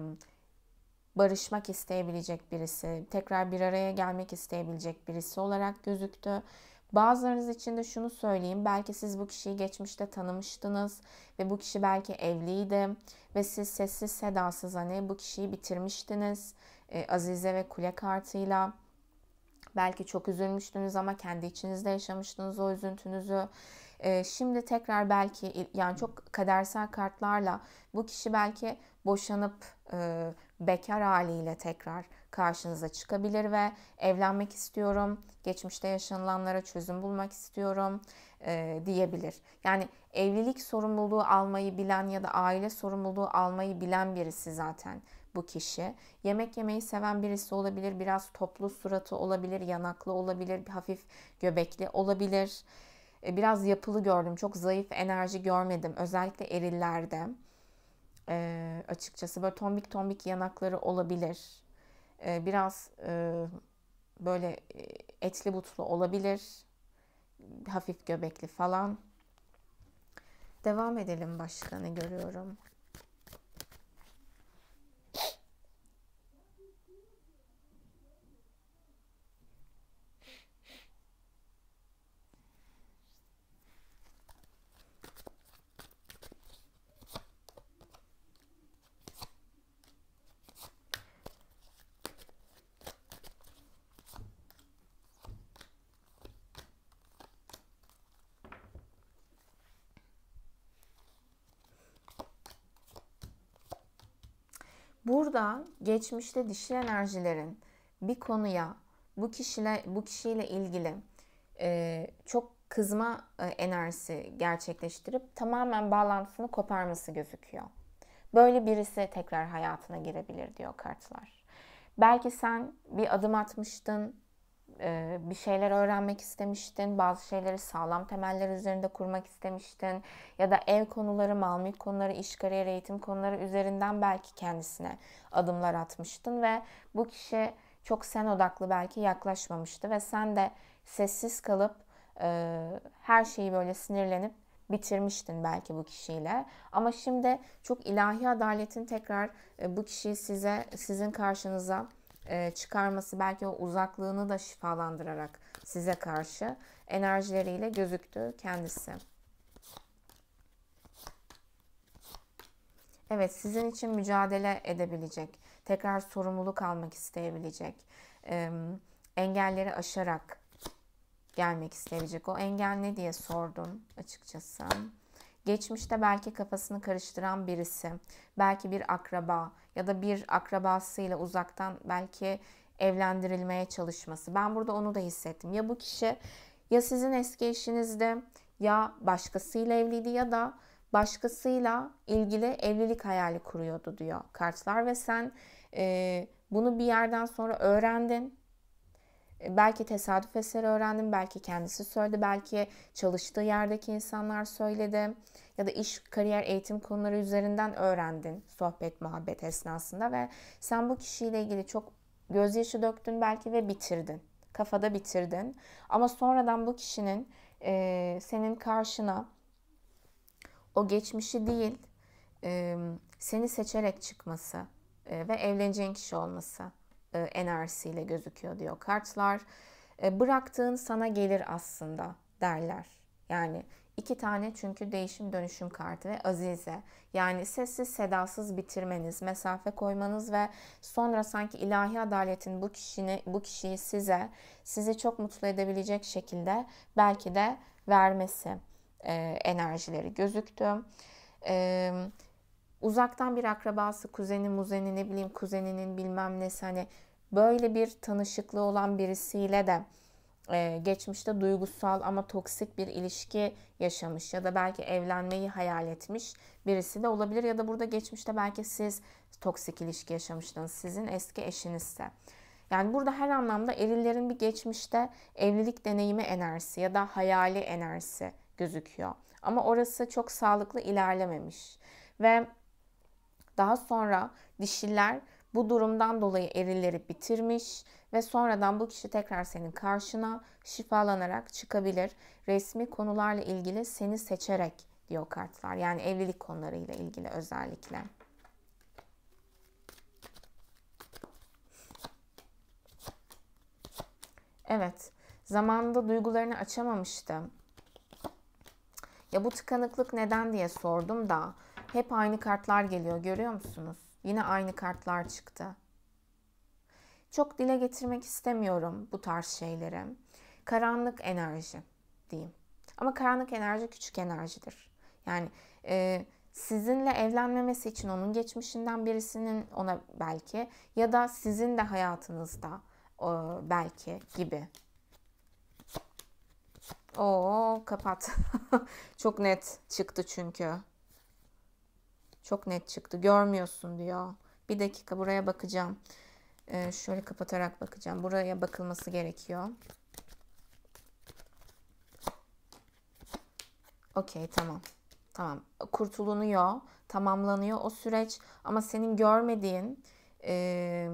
[SPEAKER 1] barışmak isteyebilecek birisi, tekrar bir araya gelmek isteyebilecek birisi olarak gözüktü. Bazılarınız için de şunu söyleyeyim. Belki siz bu kişiyi geçmişte tanımıştınız ve bu kişi belki evliydi ve siz sessiz sedasız hani bu kişiyi bitirmiştiniz. E, azize ve kule kartıyla. Belki çok üzülmüştünüz ama kendi içinizde yaşamıştınız o üzüntünüzü. E, şimdi tekrar belki yani çok kadersel kartlarla bu kişi belki boşanıp e, bekar haliyle tekrar karşınıza çıkabilir ve evlenmek istiyorum, geçmişte yaşanılanlara çözüm bulmak istiyorum e, diyebilir. Yani evlilik sorumluluğu almayı bilen ya da aile sorumluluğu almayı bilen birisi zaten bu kişi. Yemek yemeyi seven birisi olabilir, biraz toplu suratı olabilir, yanaklı olabilir, hafif göbekli olabilir. E, biraz yapılı gördüm, çok zayıf enerji görmedim özellikle erillerde. E, açıkçası böyle tombik tombik yanakları olabilir ee, biraz e, böyle e, etli butlu olabilir. Hafif göbekli falan. Devam edelim başka ne görüyorum. da geçmişte dişil enerjilerin bir konuya bu kişiyle bu kişiyle ilgili e, çok kızma e, enerjisi gerçekleştirip tamamen bağlantısını koparması gözüküyor. Böyle birisi tekrar hayatına girebilir diyor kartlar. Belki sen bir adım atmıştın, bir şeyler öğrenmek istemiştin, bazı şeyleri sağlam temeller üzerinde kurmak istemiştin ya da ev konuları, mal mülk konuları, iş kariyer eğitim konuları üzerinden belki kendisine adımlar atmıştın ve bu kişi çok sen odaklı belki yaklaşmamıştı ve sen de sessiz kalıp her şeyi böyle sinirlenip bitirmiştin belki bu kişiyle. Ama şimdi çok ilahi adaletin tekrar bu kişiyi size sizin karşınıza e, çıkarması belki o uzaklığını da şifalandırarak size karşı enerjileriyle gözüktü kendisi. Evet sizin için mücadele edebilecek, tekrar sorumluluk almak isteyebilecek, e, engelleri aşarak gelmek isteyebilecek. O engel ne diye sordum açıkçası. Geçmişte belki kafasını karıştıran birisi, belki bir akraba ya da bir akrabasıyla uzaktan belki evlendirilmeye çalışması. Ben burada onu da hissettim. Ya bu kişi ya sizin eski eşinizde ya başkasıyla evliydi ya da başkasıyla ilgili evlilik hayali kuruyordu diyor kartlar ve sen e, bunu bir yerden sonra öğrendin e, belki tesadüf eseri öğrendim, belki kendisi söyledi, belki çalıştığı yerdeki insanlar söyledi ya da iş, kariyer, eğitim konuları üzerinden öğrendin sohbet, muhabbet esnasında ve sen bu kişiyle ilgili çok gözyaşı döktün belki ve bitirdin. Kafada bitirdin. Ama sonradan bu kişinin e, senin karşına o geçmişi değil e, seni seçerek çıkması e, ve evleneceğin kişi olması e, enerjisiyle gözüküyor diyor kartlar. E, bıraktığın sana gelir aslında derler. Yani iki tane çünkü değişim dönüşüm kartı ve azize. Yani sessiz sedasız bitirmeniz, mesafe koymanız ve sonra sanki ilahi adaletin bu kişini bu kişiyi size sizi çok mutlu edebilecek şekilde belki de vermesi e, enerjileri gözüktü. E, uzaktan bir akrabası, kuzeni, muzeni ne bileyim kuzeninin bilmem nesi hani böyle bir tanışıklığı olan birisiyle de e, geçmişte duygusal ama toksik bir ilişki yaşamış ya da belki evlenmeyi hayal etmiş birisi de olabilir ya da burada geçmişte belki siz toksik ilişki yaşamıştınız sizin eski eşinizse. Yani burada her anlamda erillerin bir geçmişte evlilik deneyimi enerjisi ya da hayali enerjisi gözüküyor. Ama orası çok sağlıklı ilerlememiş. Ve daha sonra dişiler bu durumdan dolayı erileri bitirmiş ve sonradan bu kişi tekrar senin karşına şifalanarak çıkabilir. Resmi konularla ilgili seni seçerek diyor kartlar. Yani evlilik konularıyla ilgili özellikle. Evet, zamanında duygularını açamamıştı. Ya bu tıkanıklık neden diye sordum da hep aynı kartlar geliyor görüyor musunuz? Yine aynı kartlar çıktı. Çok dile getirmek istemiyorum bu tarz şeyleri. Karanlık enerji diyeyim. Ama karanlık enerji küçük enerjidir. Yani e, sizinle evlenmemesi için onun geçmişinden birisinin ona belki ya da sizin de hayatınızda e, belki gibi. o kapat. Çok net çıktı çünkü. Çok net çıktı. Görmüyorsun diyor. Bir dakika buraya bakacağım. Ee, şöyle kapatarak bakacağım. Buraya bakılması gerekiyor. Okey tamam. Tamam. Kurtulunuyor. Tamamlanıyor o süreç. Ama senin görmediğin e,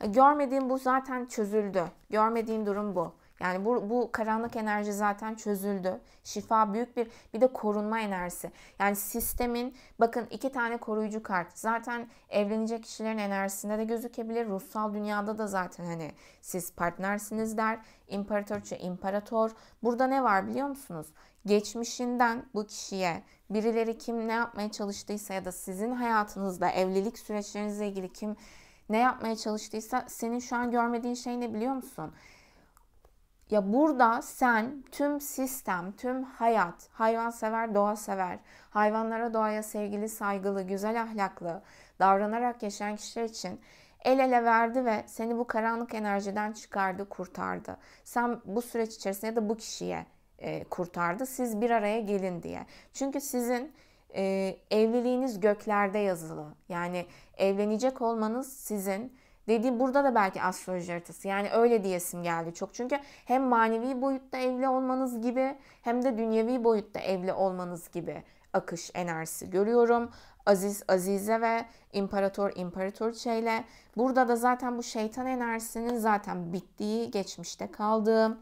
[SPEAKER 1] görmediğin bu zaten çözüldü. Görmediğin durum bu. Yani bu, bu karanlık enerji zaten çözüldü. Şifa büyük bir bir de korunma enerjisi. Yani sistemin bakın iki tane koruyucu kart. Zaten evlenecek kişilerin enerjisinde de gözükebilir. Ruhsal dünyada da zaten hani siz partnersiniz der. İmparatorça imparator. Burada ne var biliyor musunuz? Geçmişinden bu kişiye birileri kim ne yapmaya çalıştıysa ya da sizin hayatınızda evlilik süreçlerinizle ilgili kim ne yapmaya çalıştıysa senin şu an görmediğin şey ne biliyor musun? Ya burada sen tüm sistem, tüm hayat, hayvansever, doğa sever, hayvanlara doğaya sevgili, saygılı, güzel ahlaklı davranarak yaşayan kişiler için el ele verdi ve seni bu karanlık enerjiden çıkardı, kurtardı. Sen bu süreç içerisinde de bu kişiye e, kurtardı. Siz bir araya gelin diye. Çünkü sizin e, evliliğiniz göklerde yazılı. Yani evlenecek olmanız sizin Dediği burada da belki astroloji haritası. Yani öyle diyesim geldi çok. Çünkü hem manevi boyutta evli olmanız gibi hem de dünyevi boyutta evli olmanız gibi akış enerjisi görüyorum. Aziz Azize ve İmparator İmparatoriçe ile burada da zaten bu şeytan enerjisinin zaten bittiği, geçmişte kaldığı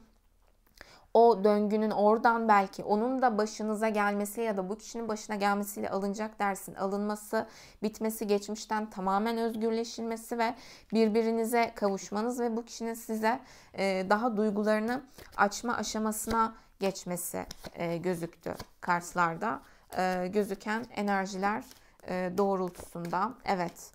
[SPEAKER 1] o döngünün oradan belki onun da başınıza gelmesi ya da bu kişinin başına gelmesiyle alınacak dersin alınması, bitmesi, geçmişten tamamen özgürleşilmesi ve birbirinize kavuşmanız ve bu kişinin size e, daha duygularını açma aşamasına geçmesi e, gözüktü kartlarda e, gözüken enerjiler doğrultusunda. Evet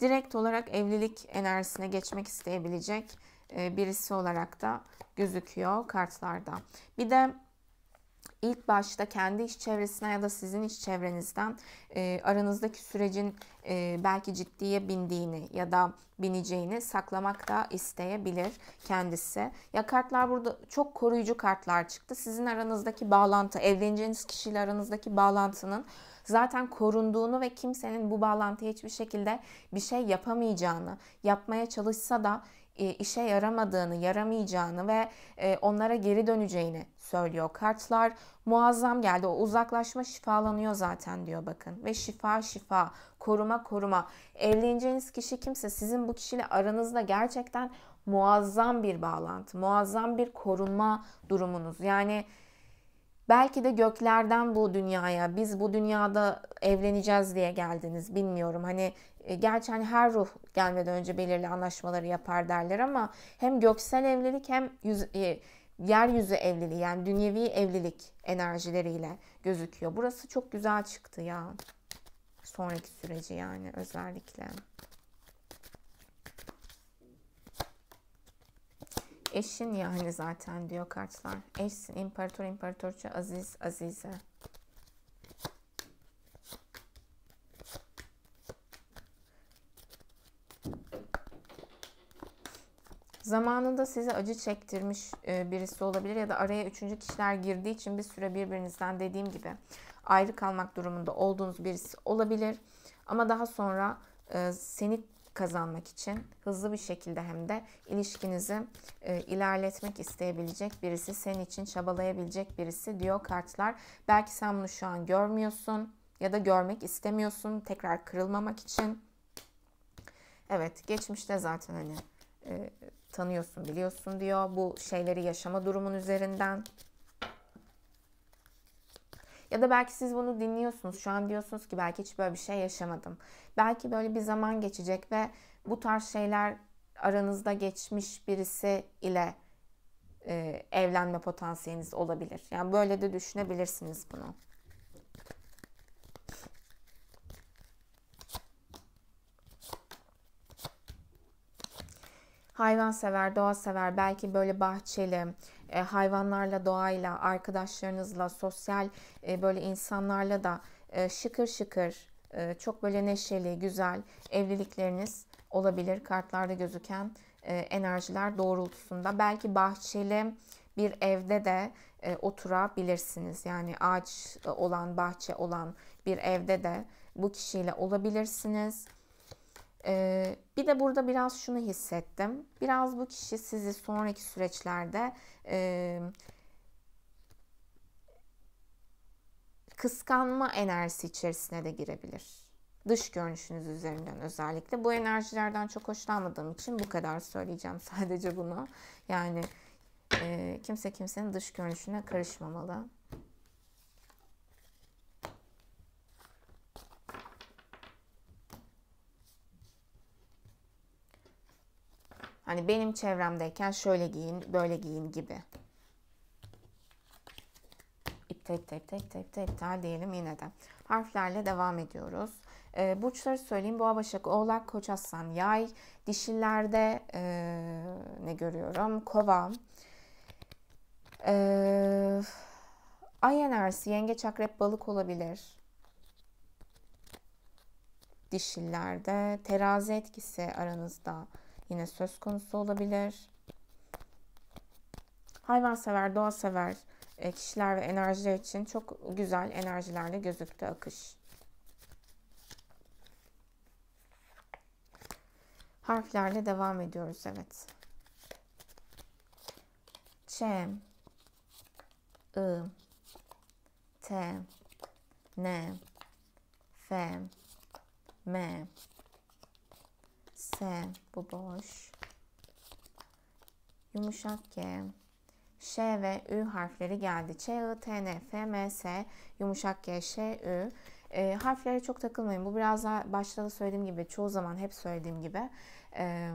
[SPEAKER 1] direkt olarak evlilik enerjisine geçmek isteyebilecek e, birisi olarak da gözüküyor kartlarda. Bir de ilk başta kendi iş çevresine ya da sizin iş çevrenizden e, aranızdaki sürecin e, belki ciddiye bindiğini ya da bineceğini saklamak da isteyebilir kendisi. Ya kartlar burada çok koruyucu kartlar çıktı. Sizin aranızdaki bağlantı, evleneceğiniz kişiyle aranızdaki bağlantının zaten korunduğunu ve kimsenin bu bağlantıya hiçbir şekilde bir şey yapamayacağını, yapmaya çalışsa da e, işe yaramadığını, yaramayacağını ve e, onlara geri döneceğini söylüyor kartlar. Muazzam geldi. O uzaklaşma şifalanıyor zaten diyor bakın. Ve şifa şifa, koruma koruma. Evleneceğiniz kişi kimse sizin bu kişiyle aranızda gerçekten muazzam bir bağlantı, muazzam bir korunma durumunuz. Yani Belki de göklerden bu dünyaya, biz bu dünyada evleneceğiz diye geldiniz bilmiyorum. Hani e, gerçi hani her ruh gelmeden önce belirli anlaşmaları yapar derler ama hem göksel evlilik hem yüz, e, yeryüzü evliliği yani dünyevi evlilik enerjileriyle gözüküyor. Burası çok güzel çıktı ya. Sonraki süreci yani özellikle. Eşin yani zaten diyor kartlar. Eşsin imparator imparatorça aziz azize. Zamanında size acı çektirmiş e, birisi olabilir ya da araya üçüncü kişiler girdiği için bir süre birbirinizden dediğim gibi ayrı kalmak durumunda olduğunuz birisi olabilir. Ama daha sonra e, seni kazanmak için hızlı bir şekilde hem de ilişkinizi e, ilerletmek isteyebilecek birisi, senin için çabalayabilecek birisi diyor kartlar. Belki sen bunu şu an görmüyorsun ya da görmek istemiyorsun tekrar kırılmamak için. Evet, geçmişte zaten hani e, tanıyorsun, biliyorsun diyor. Bu şeyleri yaşama durumun üzerinden ya da belki siz bunu dinliyorsunuz. Şu an diyorsunuz ki belki hiç böyle bir şey yaşamadım. Belki böyle bir zaman geçecek ve bu tarz şeyler aranızda geçmiş birisi ile e, evlenme potansiyeliniz olabilir. Yani böyle de düşünebilirsiniz bunu. Hayvan sever, doğa sever, belki böyle bahçeli, e, hayvanlarla, doğayla, arkadaşlarınızla, sosyal e, böyle insanlarla da e, şıkır şıkır, e, çok böyle neşeli, güzel evlilikleriniz olabilir. Kartlarda gözüken e, enerjiler doğrultusunda. Belki bahçeli bir evde de e, oturabilirsiniz. Yani ağaç olan, bahçe olan bir evde de bu kişiyle olabilirsiniz. Ee, bir de burada biraz şunu hissettim. Biraz bu kişi sizi sonraki süreçlerde e, kıskanma enerjisi içerisine de girebilir. Dış görünüşünüz üzerinden özellikle. Bu enerjilerden çok hoşlanmadığım için bu kadar söyleyeceğim sadece bunu. Yani e, kimse kimsenin dış görünüşüne karışmamalı. Hani benim çevremdeyken şöyle giyin, böyle giyin gibi. İpte ipte ipte ipte ipte ipte diyelim yine de. Harflerle devam ediyoruz. E, burçları söyleyeyim. Boğa, Başak, Oğlak, Koç, Aslan, Yay. Dişillerde e, ne görüyorum? Kova. E, ay enerjisi, yengeç, akrep, balık olabilir. Dişillerde terazi etkisi aranızda yine söz konusu olabilir. Hayvansever, doğa sever e, kişiler ve enerjiler için çok güzel enerjilerle gözüktü akış. Harflerle devam ediyoruz evet. Ç, I, T, N, F, M, T. Bu boş. Yumuşak G. Ş ve Ü harfleri geldi. Ç, I, T, N, F, M, S. Yumuşak G, Ş, Ü. E, harflere çok takılmayın. Bu biraz daha başta da söylediğim gibi, çoğu zaman hep söylediğim gibi, e,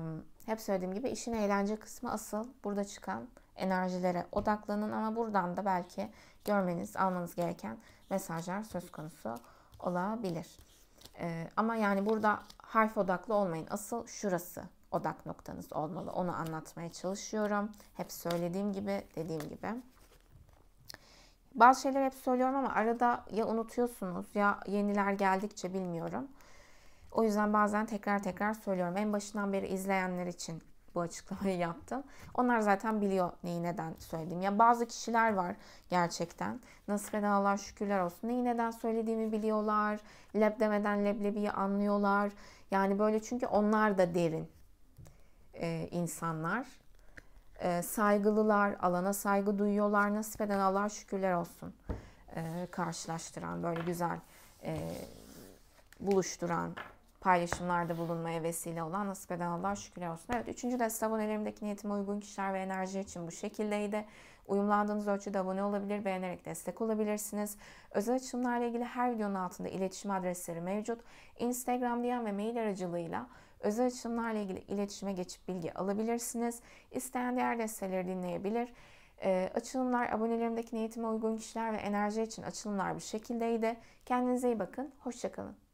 [SPEAKER 1] hep söylediğim gibi işin eğlence kısmı asıl burada çıkan enerjilere odaklanın ama buradan da belki görmeniz, almanız gereken mesajlar söz konusu olabilir. E, ama yani burada harf odaklı olmayın. Asıl şurası odak noktanız olmalı. Onu anlatmaya çalışıyorum. Hep söylediğim gibi, dediğim gibi. Bazı şeyleri hep söylüyorum ama arada ya unutuyorsunuz ya yeniler geldikçe bilmiyorum. O yüzden bazen tekrar tekrar söylüyorum. En başından beri izleyenler için bu açıklamayı yaptım. Onlar zaten biliyor neyi neden söylediğim. Ya bazı kişiler var gerçekten. Nasip Nasıl Allah şükürler olsun. Neyi neden söylediğimi biliyorlar. Leb demeden leblebiyi anlıyorlar. Yani böyle çünkü onlar da derin e, insanlar. E, saygılılar, alana saygı duyuyorlar. Nasip eden Allah şükürler olsun. E, karşılaştıran, böyle güzel e, buluşturan paylaşımlarda bulunmaya vesile olan nasip eden şükürler olsun. Evet üçüncü deste abonelerimdeki niyetime uygun kişiler ve enerji için bu şekildeydi. Uyumlandığınız ölçüde abone olabilir, beğenerek destek olabilirsiniz. Özel açılımlarla ilgili her videonun altında iletişim adresleri mevcut. Instagram DM ve mail aracılığıyla özel açılımlarla ilgili iletişime geçip bilgi alabilirsiniz. İsteyen diğer desteleri dinleyebilir. E, açılımlar abonelerimdeki niyetime uygun kişiler ve enerji için açılımlar bu şekildeydi. Kendinize iyi bakın, hoşçakalın.